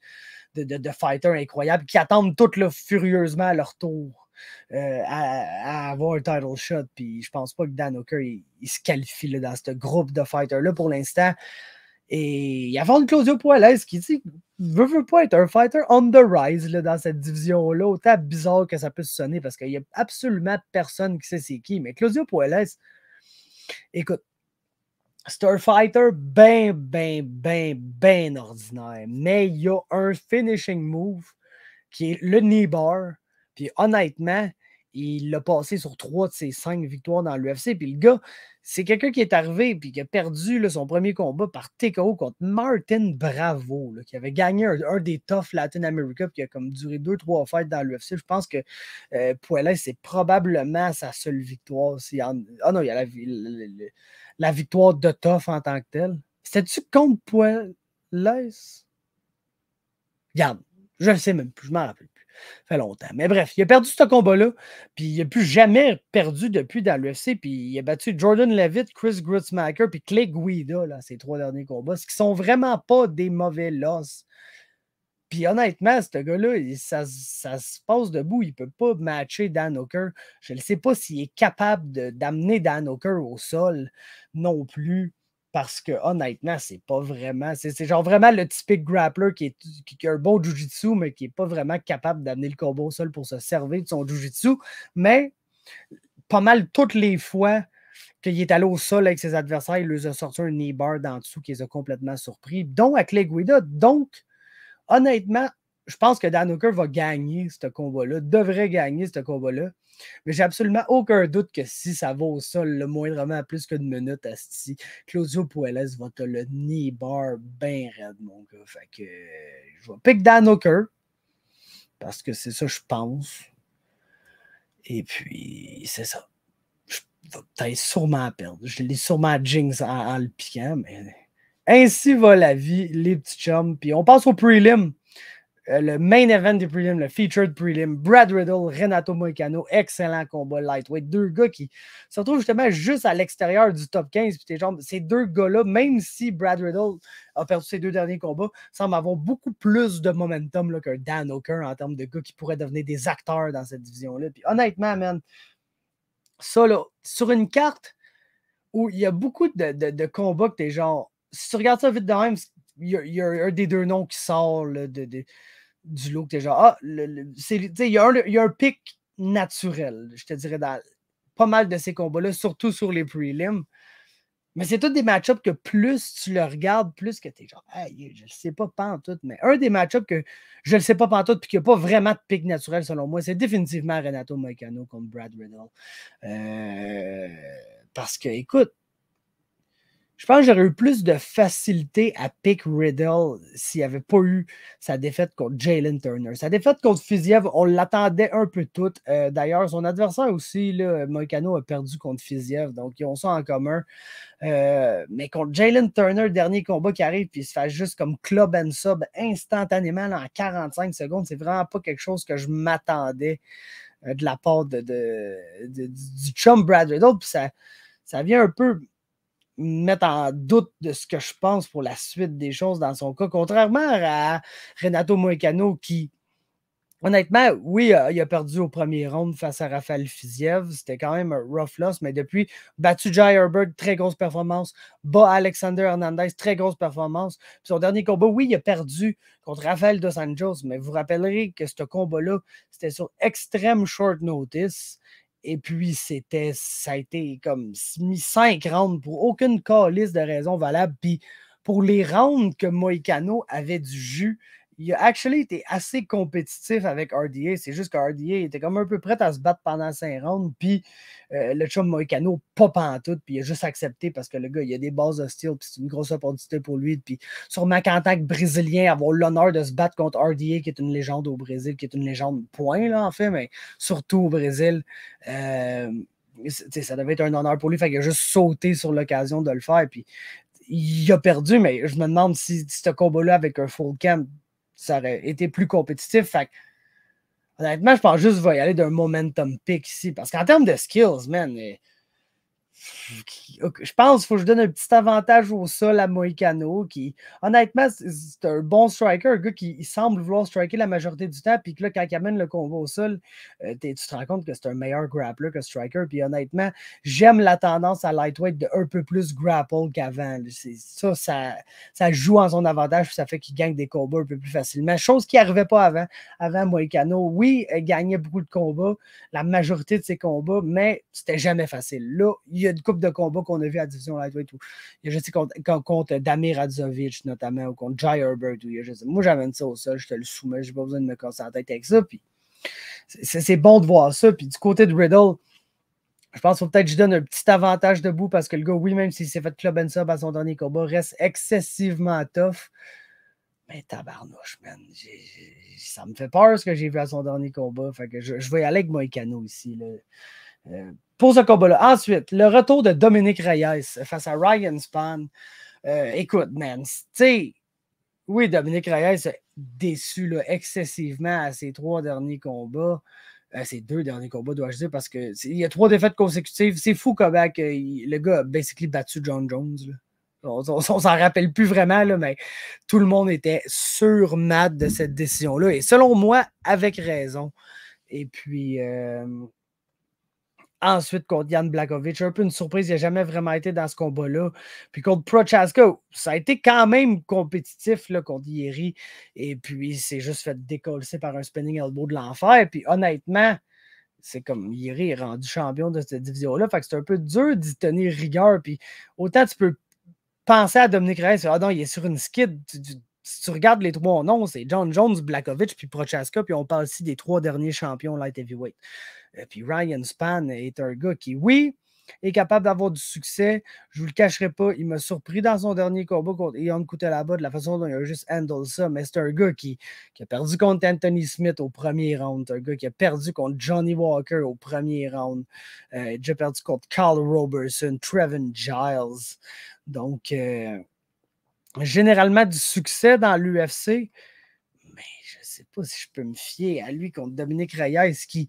de, fighters incroyables qui attendent toutes furieusement à leur tour. Euh, à, avoir un title shot. Puis je pense pas que Dan il, se qualifie là, dans ce groupe de fighters-là pour l'instant. Et il y a Claudio Poilès qui dit veut, veut pas être un fighter on the rise dans cette division-là. Autant bizarre que ça puisse sonner parce qu'il y a absolument personne qui sait c'est qui. Mais Claudio Poilès, écoute, c'est un fighter bien, bien, bien, bien ordinaire. Mais il y a un finishing move qui est le knee bar puis honnêtement, il l'a passé sur trois de ses cinq victoires dans l'UFC. Puis le gars, c'est quelqu'un qui est arrivé puis qui a perdu son premier combat par TKO contre Martin Bravo, qui avait gagné un, des tough Latin America puis qui a comme duré deux, trois fêtes dans l'UFC. Je pense que euh, c'est probablement sa seule victoire. Ah non, il y a la, victoire de tough en tant que tel. C'était-tu contre Puelles? Regarde, je ne sais même plus, je m'en rappelle plus fait longtemps. Mais bref, il a perdu ce combat-là, puis il n'a plus jamais perdu depuis dans l'UFC, puis il a battu Jordan Levitt, Chris Grutzmacher, puis Clay Guida, là, ces trois derniers combats, ce qui sont vraiment pas des mauvais losses. Puis honnêtement, ce gars-là, ça, ça, se passe debout. Il ne peut pas matcher Dan Hooker. Je ne sais pas s'il est capable d'amener Dan Hooker au sol non plus parce que honnêtement, c'est pas vraiment. C'est genre vraiment le typique grappler qui, est, a un bon jujitsu, mais qui est pas vraiment capable d'amener le combo au sol pour se servir de son jujitsu. Mais pas mal toutes les fois qu'il est allé au sol avec ses adversaires, il leur a sorti un knee bar d'en dessous qui les a complètement surpris, dont avec les Guida. Donc, honnêtement, je pense que Dan Hooker va gagner ce combat-là, devrait gagner ce combat-là. Mais j'ai absolument aucun doute que si ça va au sol le moindrement plus qu'une minute, Asti, Claudio Puelles va te le knee bar bien raide, mon gars. Fait que euh, je vais pick Dan Hooker parce que c'est ça, je pense. Et puis, c'est ça. Je vais peut-être sûrement perdre. Je l'ai sûrement à jinx en, en, le piquant, mais ainsi va la vie, les petits chums. Puis on passe au prelim. Euh, le main event du prelim, le featured prelim, Brad Riddle, Renato Moicano, excellent combat lightweight. Deux gars qui se retrouvent justement juste à l'extérieur du top 15. Puis genre, ces deux gars-là, même si Brad Riddle a perdu ses deux derniers combats, semblent avoir beaucoup plus de momentum qu'un Dan Oker en termes de gars qui pourraient devenir des acteurs dans cette division-là. Puis honnêtement, man, ça là, sur une carte où il y a beaucoup de, de, combats que t'es genre, si tu regardes ça vite de il y, a, un des deux noms qui sort là, de du look, es genre, ah, il y, a un pic naturel, je te dirais, dans pas mal de ces combats-là, surtout sur les prelims. Mais c'est tous des match-ups que plus tu le regardes, plus que tu es genre, je ne sais pas tout Mais un des match-ups que je ne sais pas tout puis qu'il n'y a pas vraiment de pic naturel selon moi, c'est définitivement Renato Moicano comme Brad Riddle. Euh, parce que, écoute, je pense que j'aurais eu plus de facilité à pick Riddle s'il n'y avait pas eu sa défaite contre Jalen Turner. Sa défaite contre Fiziev, on l'attendait un peu toute. Euh, d'ailleurs, son adversaire aussi, là, Moicano, a perdu contre Fiziev, donc ils ont ça en commun. Euh, mais contre Jalen Turner, dernier combat qui arrive, puis il se fait juste comme club and sub instantanément en 45 secondes. C'est vraiment pas quelque chose que je m'attendais euh, de la part de, du, chum Brad Riddle. ça, ça vient un peu mettre en doute de ce que je pense pour la suite des choses dans son cas. Contrairement à Renato Moicano qui, honnêtement, oui, euh, il a perdu au premier round face à Rafael Fiziev. C'était quand même un rough loss, mais depuis, battu Jai Herbert, très grosse performance. Bas Alexander Hernandez, très grosse performance. Puis son dernier combat, oui, il a perdu contre Rafael Dos Anjos, mais vous rappellerez que ce combat-là, c'était sur extrême short notice. Et puis, c'était, ça a été comme mis 5 rounds pour aucune liste de raisons valable. Puis, pour les rounds que Moicano avait du jus, il a actually été assez compétitif avec RDA. C'est juste que RDA était comme un peu prêt à se battre pendant saint rounds. Puis euh, le chum Moicano, pas pantoute. Puis il a juste accepté parce que le gars, il a des bases de style. Puis c'est une grosse opportunité pour lui. Puis sur qu'en tant Brésilien, avoir l'honneur de se battre contre RDA, qui est une légende au Brésil, qui est une légende point, là, en fait, mais surtout au Brésil. Euh, ça devait être un honneur pour lui. Fait qu'il a juste sauté sur l'occasion de le faire. Puis il a perdu, mais je me demande si, si ce combat-là avec un full camp ça aurait été plus compétitif. Fait honnêtement, je pense juste qu'il va y aller d'un momentum pick ici. Parce qu'en termes de skills, man, je pense qu'il faut que je donne un petit avantage au sol à Moicano, qui, honnêtement, c'est un bon striker, un gars qui semble vouloir striker la majorité du temps, puis que là, quand il amène le combat au sol, euh, tu te rends compte que c'est un meilleur grappler que striker, puis honnêtement, j'aime la tendance à lightweight de un peu plus grapple qu'avant. Ça, ça, joue en son avantage, puis ça fait qu'il gagne des combats un peu plus facilement, chose qui n'arrivait pas avant. Avant Moicano, oui, il gagnait beaucoup de combats, la majorité de ses combats, mais c'était jamais facile. Là, il y coupe de combat qu'on a vu à division lightweight où je contre, Damir Radzovic notamment ou contre Jai Herbert. moi, j'amène ça au sol, je te le soumets, j'ai pas besoin de me casser la tête avec ça. c'est bon de voir ça. Puis du côté de Riddle, je pense qu'il faut peut-être que je donne un petit avantage debout parce que le gars, oui, même s'il s'est fait club and sub à son dernier combat, reste excessivement tough. Mais tabarnouche, ça me fait peur ce que j'ai vu à son dernier combat. Fait que je, vais y aller avec Moïcano ici. Là. Euh, pour ce combat-là. Ensuite, le retour de Dominique Reyes face à Ryan Span. Euh, écoute, man, tu oui, Dominique Reyes déçu là, excessivement à ses trois derniers combats. À euh, ses deux derniers combats, dois-je dire, parce qu'il y a trois défaites consécutives. C'est fou comment le gars a basically battu John Jones. On, s'en rappelle plus vraiment, là, mais tout le monde était surmat de cette décision-là. Et selon moi, avec raison. Et puis, euh, Ensuite, contre Yann Blakovic, un peu une surprise, il n'a jamais vraiment été dans ce combat-là. Puis contre Prochaska, oh, ça a été quand même compétitif là, contre Yeri. Et puis, il s'est juste fait décoller par un spinning elbow de l'enfer. Puis honnêtement, c'est comme Yeri est rendu champion de cette division-là. Fait que c'est un peu dur d'y tenir rigueur. Puis autant tu peux penser à Dominique Reyes, ah non, il est sur une skid. Tu, si tu regardes les trois noms, c'est John Jones, Blakovic, puis Prochaska, puis on parle aussi des trois derniers champions light heavyweight. Euh, puis Ryan Span est un gars qui, oui, est capable d'avoir du succès. Je ne vous le cacherai pas, il m'a surpris dans son dernier combat contre Ian Kutelaba de la façon dont il a juste handled ça, mais c'est un gars qui, a perdu contre Anthony Smith au premier round, c'est un gars qui a perdu contre Johnny Walker au premier round, euh, il a perdu contre Carl Roberson, Trevin Giles. Donc, euh, généralement du succès dans l'UFC. Mais je ne sais pas si je peux me fier à lui contre Dominique Reyes, qui,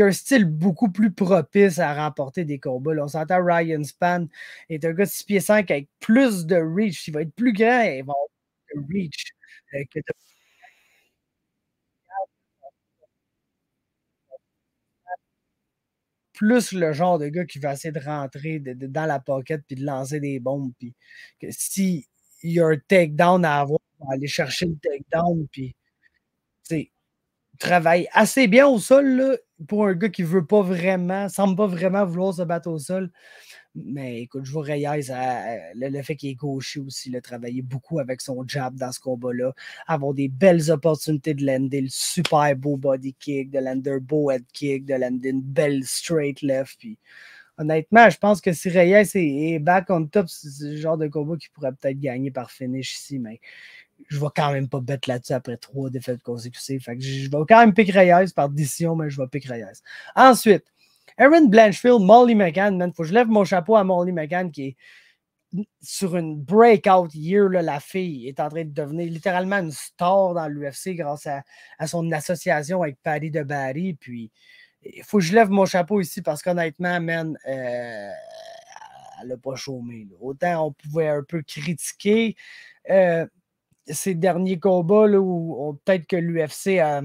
a un style beaucoup plus propice à remporter des combats. on s'entend Ryan Span est un gars de 6 pieds 5 avec plus de reach. Il va être plus grand et il va avoir plus de reach euh, plus le genre de gars qui va essayer de rentrer dans la pocket puis de lancer des bombes. Puis que si il y a un takedown à avoir pour aller chercher le takedown. Puis, tu travaille assez bien au sol pour un gars qui veut pas vraiment, semble pas vraiment vouloir se battre au sol. Mais écoute, je vois Reyes, euh, le, fait qu'il est gaucher aussi, le travailler beaucoup avec son jab dans ce combat-là, avoir des belles opportunités de lander le super beau body kick, de lander beau head kick, de lander une belle straight left. Puis, honnêtement, je pense que si Reyes est, back on top, c'est le genre de combat qui pourrait peut-être gagner par finish ici, mais je vais quand même pas bête là-dessus après trois défaites consécutives. je vais quand même pick Reyes par décision, mais je vais pick Reyes. Ensuite, Aaron Blanchfield, Molly McCann, Il faut que je lève mon chapeau à Molly McCann qui est sur une breakout year, là, la fille est en train de devenir littéralement une star dans l'UFC grâce à, son association avec Paris de Barry. Puis, il faut que je lève mon chapeau ici parce qu'honnêtement, man, euh, elle n'a pas chômé. Autant on pouvait un peu critiquer euh, ces derniers combats où peut-être que l'UFC a,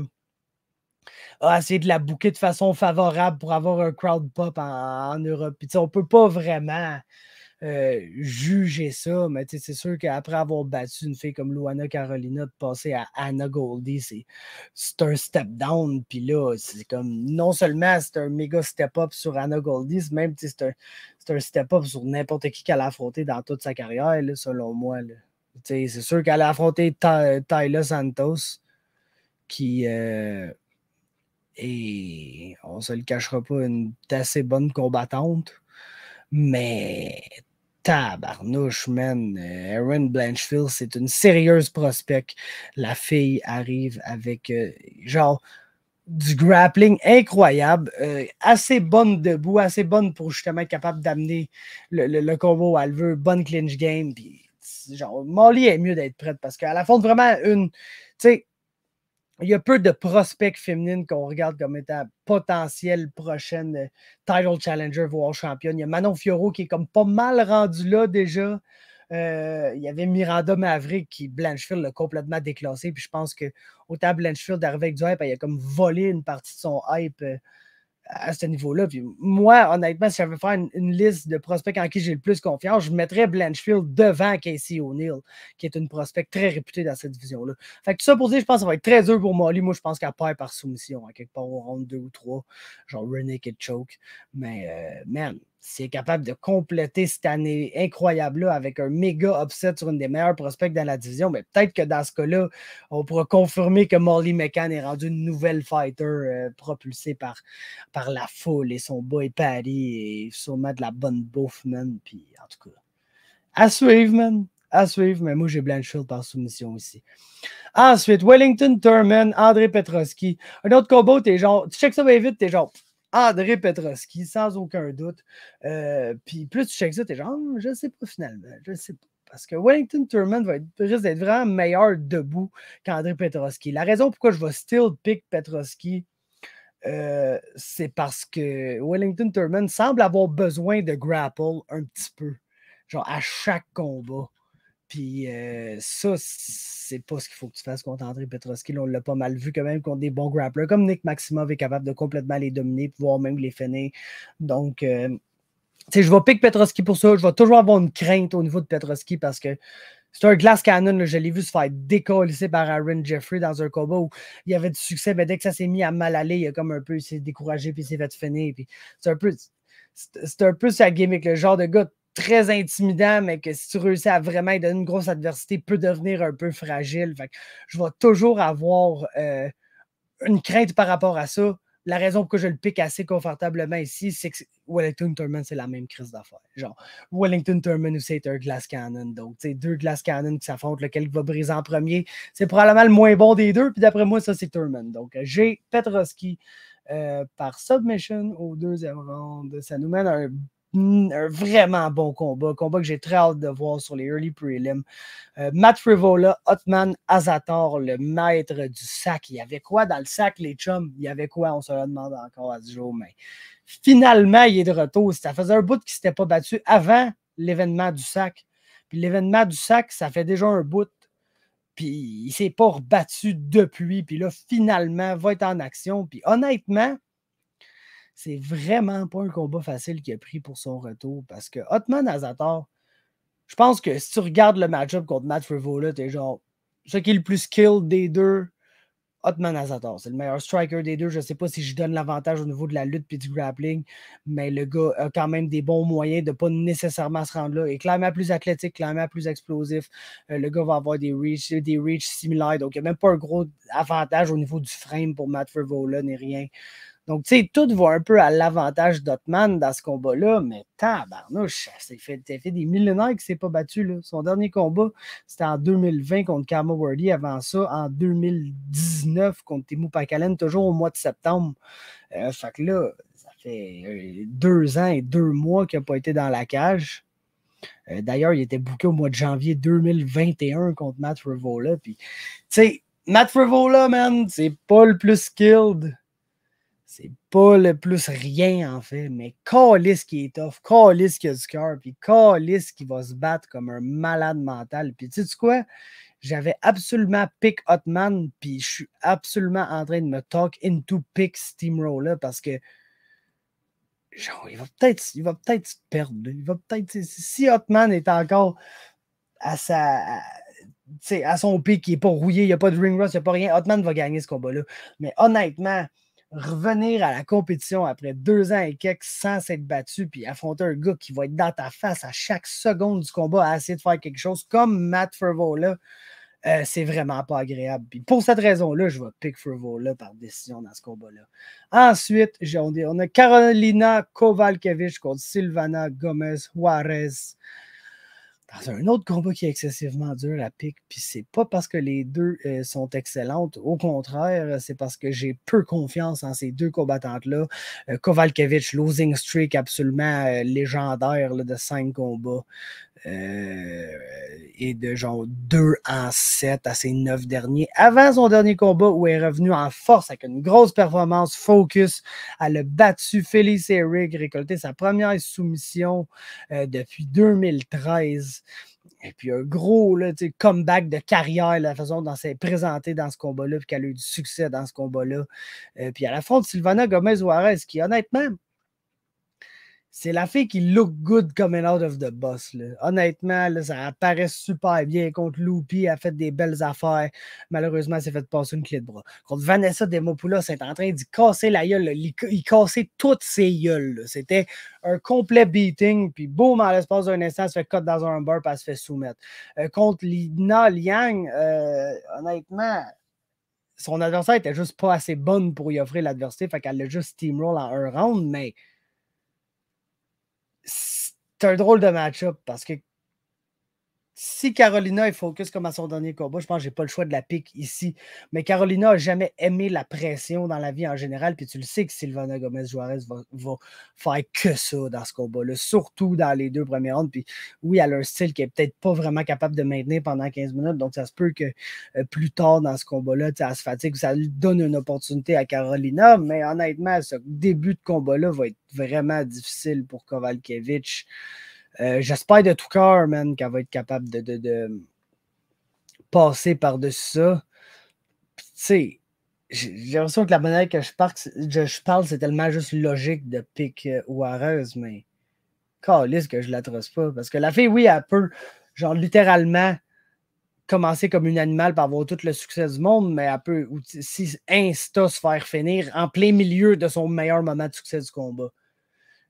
essayé de la bouquer de façon favorable pour avoir un crowd pop en, Europe. on ne peut pas vraiment euh, juger ça, mais c'est sûr qu'après avoir battu une fille comme Luana Carolina, de passer à Anna Goldie, c'est un step down. Puis là, c'est comme non seulement c'est un méga step up sur Anna Goldie, même c'est un, un, step up sur n'importe qui qu'elle a affronté dans toute sa carrière, selon moi. C'est sûr qu'elle a affronté Tyler Santos, qui. et euh, on se le cachera pas, une assez bonne combattante. Mais tabarnouche, man. Erin Blanchfield, c'est une sérieuse prospect. La fille arrive avec, euh, genre, du grappling incroyable, euh, assez bonne debout, assez bonne pour justement être capable d'amener le, combo à le veut, bonne clinch game. Puis, genre, Molly est mieux d'être prête parce qu'à qu'elle fond vraiment une, tu sais, il y a peu de prospects féminines qu'on regarde comme étant potentielles prochaines euh, title challenger, voire championne. Il y a Manon Fioro qui est comme pas mal rendu là déjà. Euh, il y avait Miranda Maverick qui, Blanchfield, l'a complètement déclassé. Puis je pense que autant Blanchfield arrivait avec du hype, elle a comme volé une partie de son hype euh, à ce niveau-là. moi, honnêtement, si j'avais faire une, liste de prospects en qui j'ai le plus confiance, je mettrais Blanchfield devant Casey O'Neill, qui est une prospect très réputée dans cette division-là. Fait que tout ça pour dire, je pense que ça va être très dur pour Molly. Moi, je pense qu'elle perd par soumission, à hein, quelque part au round 2 ou trois, genre Renick et Choke. Mais, même. Euh, man, c'est capable de compléter cette année incroyable-là avec un méga upset sur une des meilleures prospects dans la division, mais peut-être que dans ce cas-là, on pourra confirmer que Molly McCann est rendu une nouvelle fighter euh, propulsée par, par la foule et son boy Paris et sûrement de la bonne bouffe, man. Puis en tout cas, à suivre, man à suivre, mais moi j'ai Blanchfield par soumission ici. Ensuite, Wellington Thurman, André Petroski. Un autre combo, t'es genre, tu checks ça bien vite, t'es genre, André Petroski, sans aucun doute. Euh, puis plus tu checks ça, t'es genre, ah, je ne sais pas finalement, je ne sais pas. Parce que Wellington Turman va être, risque d'être vraiment meilleur debout qu'André Petroski. La raison pourquoi je vais still pick Petroski, euh, c'est parce que Wellington Turman semble avoir besoin de grapple un petit peu, genre à chaque combat. Puis euh, ça, c'est pas ce qu'il faut que tu fasses contre André Petroski. on l'a pas mal vu quand même contre des bons grapplers, comme Nick Maximov est capable de complètement les dominer, voire même les finir. Donc, euh, sais, je vais piquer Petroski pour ça. Je vais toujours avoir une crainte au niveau de Petroski parce que c'est un glass cannon. je l'ai vu se faire décoller par Aaron Jeffrey dans un combat où il y avait du succès, mais dès que ça s'est mis à mal aller, il a comme un peu s'est découragé puis s'est fait finir. c'est un peu. C'est un peu sa gimmick, le genre de gars très intimidant, mais que si tu réussis à vraiment être donner une grosse adversité, peut devenir un peu fragile. je vais toujours avoir euh, une crainte par rapport à ça. La raison pour je le pique assez confortablement ici, c'est que Wellington Turman, c'est la même crise d'affaires. Genre, Wellington Turman ou c'est un glass cannon. Donc, c'est deux glass cannon qui s'affrontent, lequel va briser en premier. C'est probablement le moins bon des deux. Puis d'après moi, ça, c'est Turman. Donc, j'ai Petroski. Euh, par submission au deuxième round. Ça nous mène à un un vraiment bon combat, combat que j'ai très hâte de voir sur les early prelims. Euh, Matt Frivola, Hotman Azator, le maître du sac. Il y avait quoi dans le sac, les chums? Il y avait quoi? On se le demande encore à ce jour, mais finalement, il est de retour. Ça faisait un bout qu'il ne s'était pas battu avant l'événement du sac. Puis l'événement du sac, ça fait déjà un bout. Puis il s'est pas rebattu depuis. Puis là, finalement, va être en action. Puis honnêtement, c'est vraiment pas un combat facile qu'il a pris pour son retour parce que Hotman Azator, je pense que si tu regardes le match-up contre Matt tu es genre, ce qui est le plus kill des deux, Hotman Azator, C'est le meilleur striker des deux. Je sais pas si je donne l'avantage au niveau de la lutte et du grappling, mais le gars a quand même des bons moyens de pas nécessairement se rendre là. Et clairement plus athlétique, clairement plus explosif. Euh, le gars va avoir des reach, des similaires. Donc, il n'y a même pas un gros avantage au niveau du frame pour Matt Fervola ni rien. Donc, tu sais, tout va un peu à l'avantage d'Otman dans ce combat-là, mais tabarnouche, ça fait, des millénaires qu'il ne s'est pas battu. Son dernier combat, c'était en 2020 contre Kama Wardy, avant ça, en 2019 contre Timu Pakalen, toujours au mois de septembre. Euh, fait que là, ça fait euh, deux ans et deux mois qu'il n'a pas été dans la cage. Euh, d'ailleurs, il était booké au mois de janvier 2021 contre Matt Revola. Puis, tu sais, Matt Revola, man, c'est pas le plus skilled c'est pas le plus rien, en fait, mais Calis qui est tough, Calis qui a du cœur, puis Calis qui va se battre comme un malade mental. Puis tu sais quoi? J'avais absolument pick Hotman, puis je suis absolument en train de me talk into pick Steamroller parce que genre, il va peut-être va peut-être se perdre. Il va peut-être. Si Hotman est encore à sa. à son pic, il n'est pas rouillé, il n'y a pas de ring rust, il n'y a pas rien. Hotman va gagner ce combat-là. Mais honnêtement, revenir à la compétition après deux ans et quelques sans s'être battu, puis affronter un gars qui va être dans ta face à chaque seconde du combat à essayer de faire quelque chose comme Matt Fervola, euh, c'est vraiment pas agréable. pour cette raison-là, je vais pick Fervola par décision dans ce combat-là. Ensuite, on a Carolina Kovalkiewicz contre Silvana Gomez Juarez. C'est un autre combat qui est excessivement dur à pique, puis c'est pas parce que les deux euh, sont excellentes, au contraire, euh, c'est parce que j'ai peu confiance en ces deux combattantes-là. Euh, losing streak absolument euh, légendaire de cinq combats. Euh, et de genre 2 en 7 à ses 9 derniers, avant son dernier combat où elle est revenue en force avec une grosse performance focus. Elle a battu Félix Eric, récolté sa première soumission euh, depuis 2013. Et puis un gros comeback de carrière, la façon dont s'est présentée dans ce combat-là, puis qu'elle a eu du succès dans ce combat-là. Euh, puis à la fin de Sylvana Gomez-Juarez, qui honnêtement, c'est la fille qui look good coming out of the boss. Honnêtement, ça apparaît super bien. Contre Loupi, elle a fait des belles affaires. Malheureusement, elle s'est fait passer une clé de bras. Contre Vanessa Demopoulos, c'est en train d'y casser la gueule. Il, cassait toutes ses gueules. C'était un complet beating. Puis boum, en l'espace d'un instant, elle se fait cut dans un bar et elle se fait soumettre. Euh, contre Lina Liang, euh, honnêtement, son adversaire était juste pas assez bonne pour y offrir l'adversité. Fait qu'elle l'a juste steamroll en un round, mais c'est un drôle de match-up parce que si Carolina est focus comme à son dernier combat, je pense que n'ai pas le choix de la pique ici. Mais Carolina n'a jamais aimé la pression dans la vie en général. Puis tu le sais que Sylvana Gomez-Juarez va, faire que ça dans ce combat-là, surtout dans les deux premières rondes. Puis oui, elle a un style qui n'est peut-être pas vraiment capable de maintenir pendant 15 minutes. Donc ça se peut que euh, plus tard dans ce combat-là, elle se fatigue. Ça lui donne une opportunité à Carolina. Mais honnêtement, ce début de combat-là va être vraiment difficile pour Kovalkiewicz. Euh, j'espère de tout cœur, man, qu'elle va être capable de, passer par-dessus ça. tu sais, j'ai l'impression que la manière que je, parle, je, parle c'est tellement juste logique de pique euh, ou heureuse, mais calisse que je l'atroce pas. Parce que la fille, oui, elle peut, genre, littéralement commencer comme une animale par avoir tout le succès du monde, mais elle peut, si insta se faire finir en plein milieu de son meilleur moment de succès du combat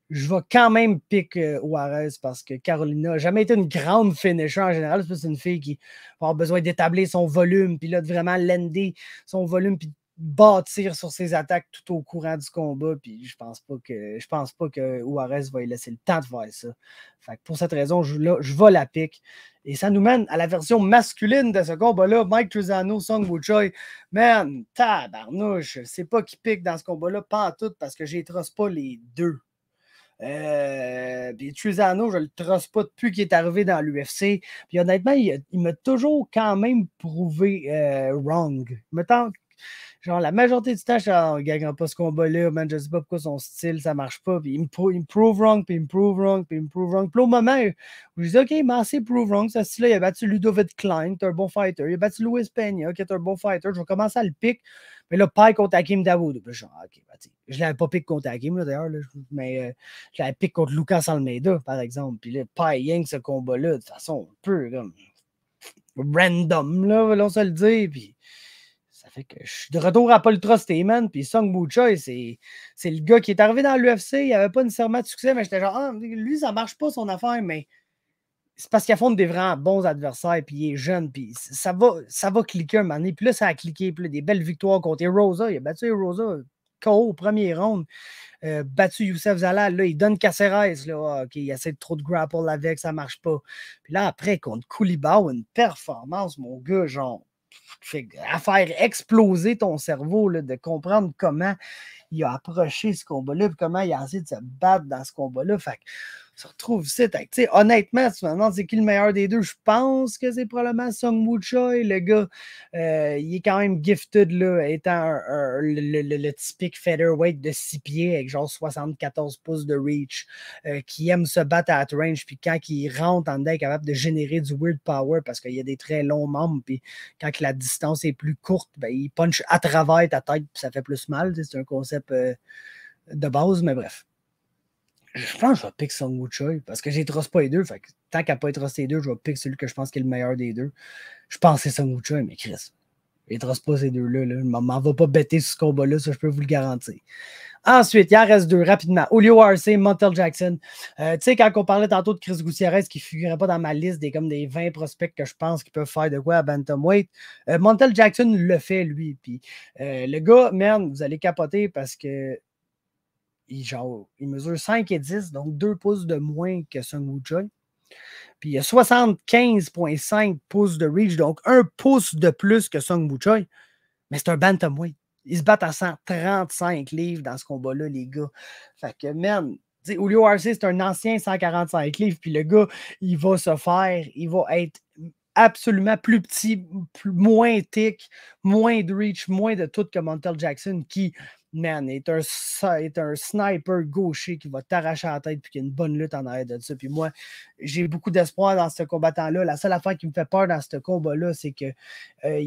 je vais quand même pique euh, Juarez parce que Carolina n'a jamais été une grande finisher en général. C'est une fille qui va avoir besoin d'établir son volume, puis là, de vraiment lender son volume, puis bâtir sur ses attaques tout au courant du combat. Puis je pense pas que je pense pas que Juarez va y laisser le temps de faire ça. Fait pour cette raison, je, vais la pique. Et ça nous mène à la version masculine de ce combat-là. Mike Trezano, Song Choi, Man, tabarnouche, c'est pas qui pique dans ce combat-là, pas en tout, parce que j'étrosse pas les deux puis euh, Trusano, je le trosse pas depuis qu'il est arrivé dans l'UFC. Puis honnêtement, il, m'a toujours quand même prouvé euh, wrong. Mettons, genre la majorité du temps, je ne gagne pas ce combat-là, je je sais pas pourquoi son style, ça marche pas. Puis il me, wrong, puis il me prouve wrong, puis il me prouve wrong. Puis au moment où je dis, OK, m'a assez prove wrong, ce style-là, il a battu Ludovic Klein, qui est un bon fighter. Il a battu Louis Peña, qui est un bon fighter. Je vais commencer à le piquer. Mais là, paille contre Hakim Davoud, ben, je l'avais pas piqué contre Hakim, d'ailleurs, mais euh, je l'avais piqué contre Lucas Almeida, par exemple. Puis là, paille Yang, ce combat-là, de façon, un peu comme random, là, on se le dit. Puis ça fait que je suis de retour à Paul Trosteyman. Puis Song Buchoi, c'est le gars qui est arrivé dans l'UFC. Il n'avait pas nécessairement de succès, mais j'étais genre, ah, lui, ça marche pas son affaire, mais c'est parce qu'ils font des vraiment bons adversaires, puis il est jeune, puis ça va, ça va cliquer un moment donné. Puis là, ça a cliqué, puis là, des belles victoires contre Rosa. Il a battu Rosa KO au premier round. Euh, battu Youssef Zalal, là, il donne Caceres, là, ah, ok, il essaie de trop de grapple avec, ça marche pas. Puis là, après, contre Koulibao, une performance, mon gars, genre, à faire exploser ton cerveau, là, de comprendre comment il a approché ce combat-là, comment il a essayé de se battre dans ce combat-là. Fait que, se retrouve c'est Honnêtement, tu me c'est qui le meilleur des deux, je pense que c'est probablement Song Woo Choi. Le gars, euh, il est quand même gifted, étant le, typique featherweight de 6 pieds avec genre 74 pouces de reach, euh, qui aime se battre à range, puis quand il rentre en dedans, il est capable de générer du weird power parce qu'il y a des très longs membres, puis quand la distance est plus courte, ben, il punch à travers ta tête, puis ça fait plus mal. C'est un concept euh, de base, mais bref je pense que je vais pick Song parce que j'ai trosse pas les deux. Fait tant qu'à pas être les deux, je vais pick celui que je pense qui est le meilleur des deux. Je pense que c'est Song mais Chris, je trosse pas ces deux-là. Là. ne m'en vais pas bêter sur ce combat-là, ça je peux vous le garantir. Ensuite, il en reste deux rapidement. Julio RC, Montel Jackson. Euh, tu sais, quand on parlait tantôt de Chris Gutiérrez qui ne figurait pas dans ma liste des comme des 20 prospects que je pense qu'ils peuvent faire de quoi à Bantamweight, euh, Montel Jackson le fait lui. Puis euh, le gars, merde, vous allez capoter parce que il, genre, il mesure 5 et 10, donc 2 pouces de moins que Sung Woo Choi. Puis il a 75,5 pouces de reach, donc 1 pouce de plus que Sung Woo Choi. Mais c'est un bantamweight. Ils se battent à 135 livres dans ce combat-là, les gars. Fait que, man, Julio RC, c'est un ancien 145 livres, puis le gars, il va se faire, il va être absolument plus petit, moins thick, moins de reach, moins de tout que Montel Jackson qui, man, est un, est un sniper gaucher qui va t'arracher la tête puis qui a une bonne lutte en arrière de ça. Puis moi, j'ai beaucoup d'espoir dans ce combattant-là. La seule affaire qui me fait peur dans ce combat-là, c'est que euh,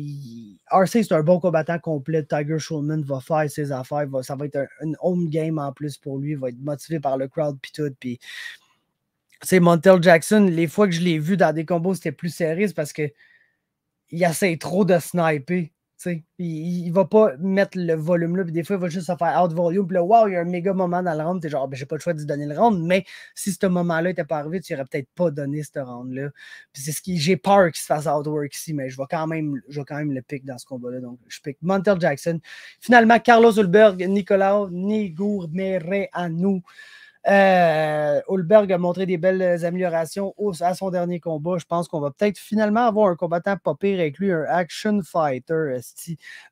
RC, c'est un bon combattant complet. Tiger Schulman va faire ses affaires. ça va être un, home game en plus pour lui. Il va être motivé par le crowd puis tout. Puis sais, Montel Jackson, les fois que je l'ai vu dans des combos, c'était plus sérieux parce que il essaie trop de sniper. Il, il, va pas mettre le volume là, puis des fois, il va juste se faire out volume, puis là, wow, il y a un méga moment dans le round, t'es genre, ben, j'ai pas le choix de donner le round, mais si ce moment-là était pas arrivé, tu aurais peut-être pas donné ce round-là. Puis c'est ce qui, j'ai peur qu'il se fasse outwork ici, mais je vais quand même, je vais quand même le pick dans ce combat-là, donc je pick Montel Jackson. Finalement, Carlos Ulberg, Nicolas Nigourmere à nous. Euh, Hulberg a montré des belles améliorations à son dernier combat. Je pense qu'on va peut-être finalement avoir un combattant pas pire avec lui, un action fighter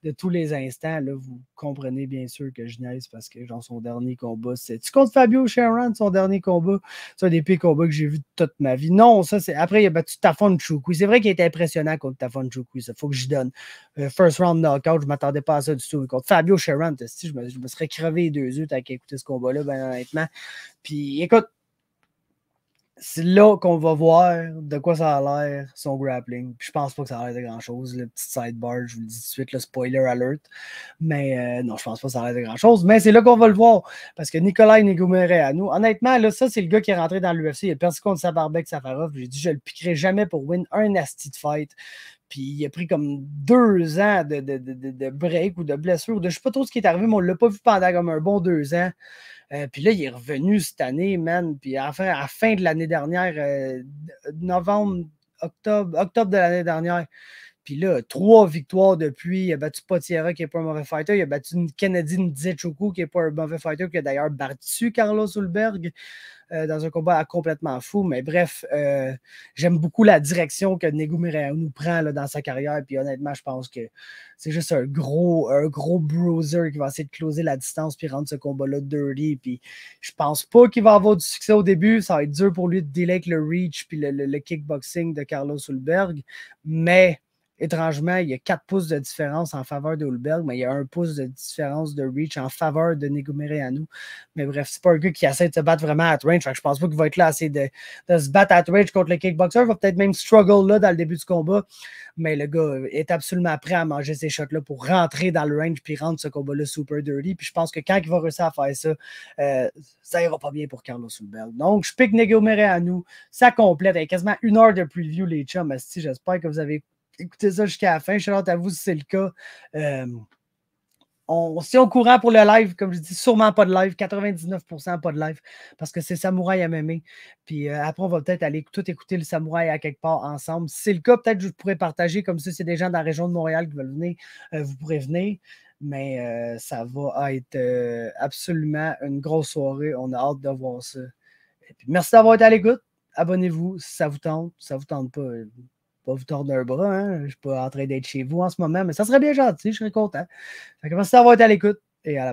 de tous les instants. Là, vous comprenez bien sûr que je niaise parce que genre son dernier combat, c'est tu comptes Fabio Sharon, son dernier combat. C'est un des pires combats que j'ai vu de toute ma vie. Non, ça c'est après il a battu Tafon Chukui. C'est vrai qu'il était impressionnant contre Tafon Chukui, ça faut que j'y donne. Euh, first round knockout, je m'attendais pas à ça du tout. Contre Fabio Sharon, je me, je me serais crevé les deux yeux tant écouter ce combat-là, ben honnêtement. Puis écoute, c'est là qu'on va voir de quoi ça a l'air son grappling. Puis je pense pas que ça a l'air de grand chose. Le petit sidebar, je vous le dis tout de suite, le spoiler alert. Mais euh, non, je pense pas que ça a l'air de grand chose. Mais c'est là qu'on va le voir. Parce que Nicolas Negumere à nous. Honnêtement, là, ça, c'est le gars qui est rentré dans l'UFC. Il a perdu contre Sabarbek Safarov. J'ai dit, je le piquerai jamais pour win un nasty fight. Puis il a pris comme deux ans de, break ou de blessure. De, je sais pas trop ce qui est arrivé, mais on l'a pas vu pendant comme un bon deux ans. Euh, puis là, il est revenu cette année, man. Puis à la fin, de l'année dernière, euh, novembre, octobre, octobre de l'année dernière. Puis là, trois victoires depuis. Il a battu Potiera, qui n'est pas un mauvais fighter. Il a battu une Canadienne Dichoku, qui n'est pas un mauvais fighter, qui a d'ailleurs battu Carlos Ulberg. Euh, dans un combat complètement fou. Mais bref, euh, j'aime beaucoup la direction que Negumira nous prend dans sa carrière. Puis honnêtement, je pense que c'est juste un gros, un gros bruiser qui va essayer de closer la distance et rendre ce combat-là dirty. Puis je pense pas qu'il va avoir du succès au début. Ça va être dur pour lui de délai le reach puis le, kickboxing de Carlos Ulberg. Mais étrangement, il y a 4 pouces de différence en faveur de Hulberg, mais il y a 1 pouce de différence de reach en faveur de nous Mais bref, c'est pas un gars qui essaie de se battre vraiment à range. je pense pas qu'il va être là à de, se battre à range contre le kickboxer. Il va peut-être même struggle là dans le début du combat. Mais le gars est absolument prêt à manger ces shots-là pour rentrer dans le range puis rendre ce combat-là super dirty. Puis je pense que quand il va réussir à faire ça, euh, ça ira pas bien pour Carlos Hulberg. Donc, je pique nous Ça complète. Il y a quasiment une heure de preview, les chums. J'espère que vous avez écoutez ça jusqu'à la fin. Je suis à vous si c'est le cas. Euh, on, si on courant pour le live, comme je dis, sûrement pas de live, 99% pas de live, parce que c'est Samouraï à m'aimer. Puis euh, après, on va peut-être aller tout écouter le Samouraï à quelque part ensemble. Si c'est le cas, peut-être que je pourrais partager, comme ça, c'est des gens dans la région de Montréal qui veulent venir, euh, vous pourrez venir. Mais ça va être absolument une grosse soirée. On a hâte de voir ça. merci d'avoir été à l'écoute. Abonnez-vous si ça vous tente. Si ça vous tente pas, pas vous tordre un bras, hein? je ne suis pas en train d'être chez vous en ce moment, mais ça serait bien gentil, je serais content. Fait que merci d'avoir été à l'écoute et à la prochaine.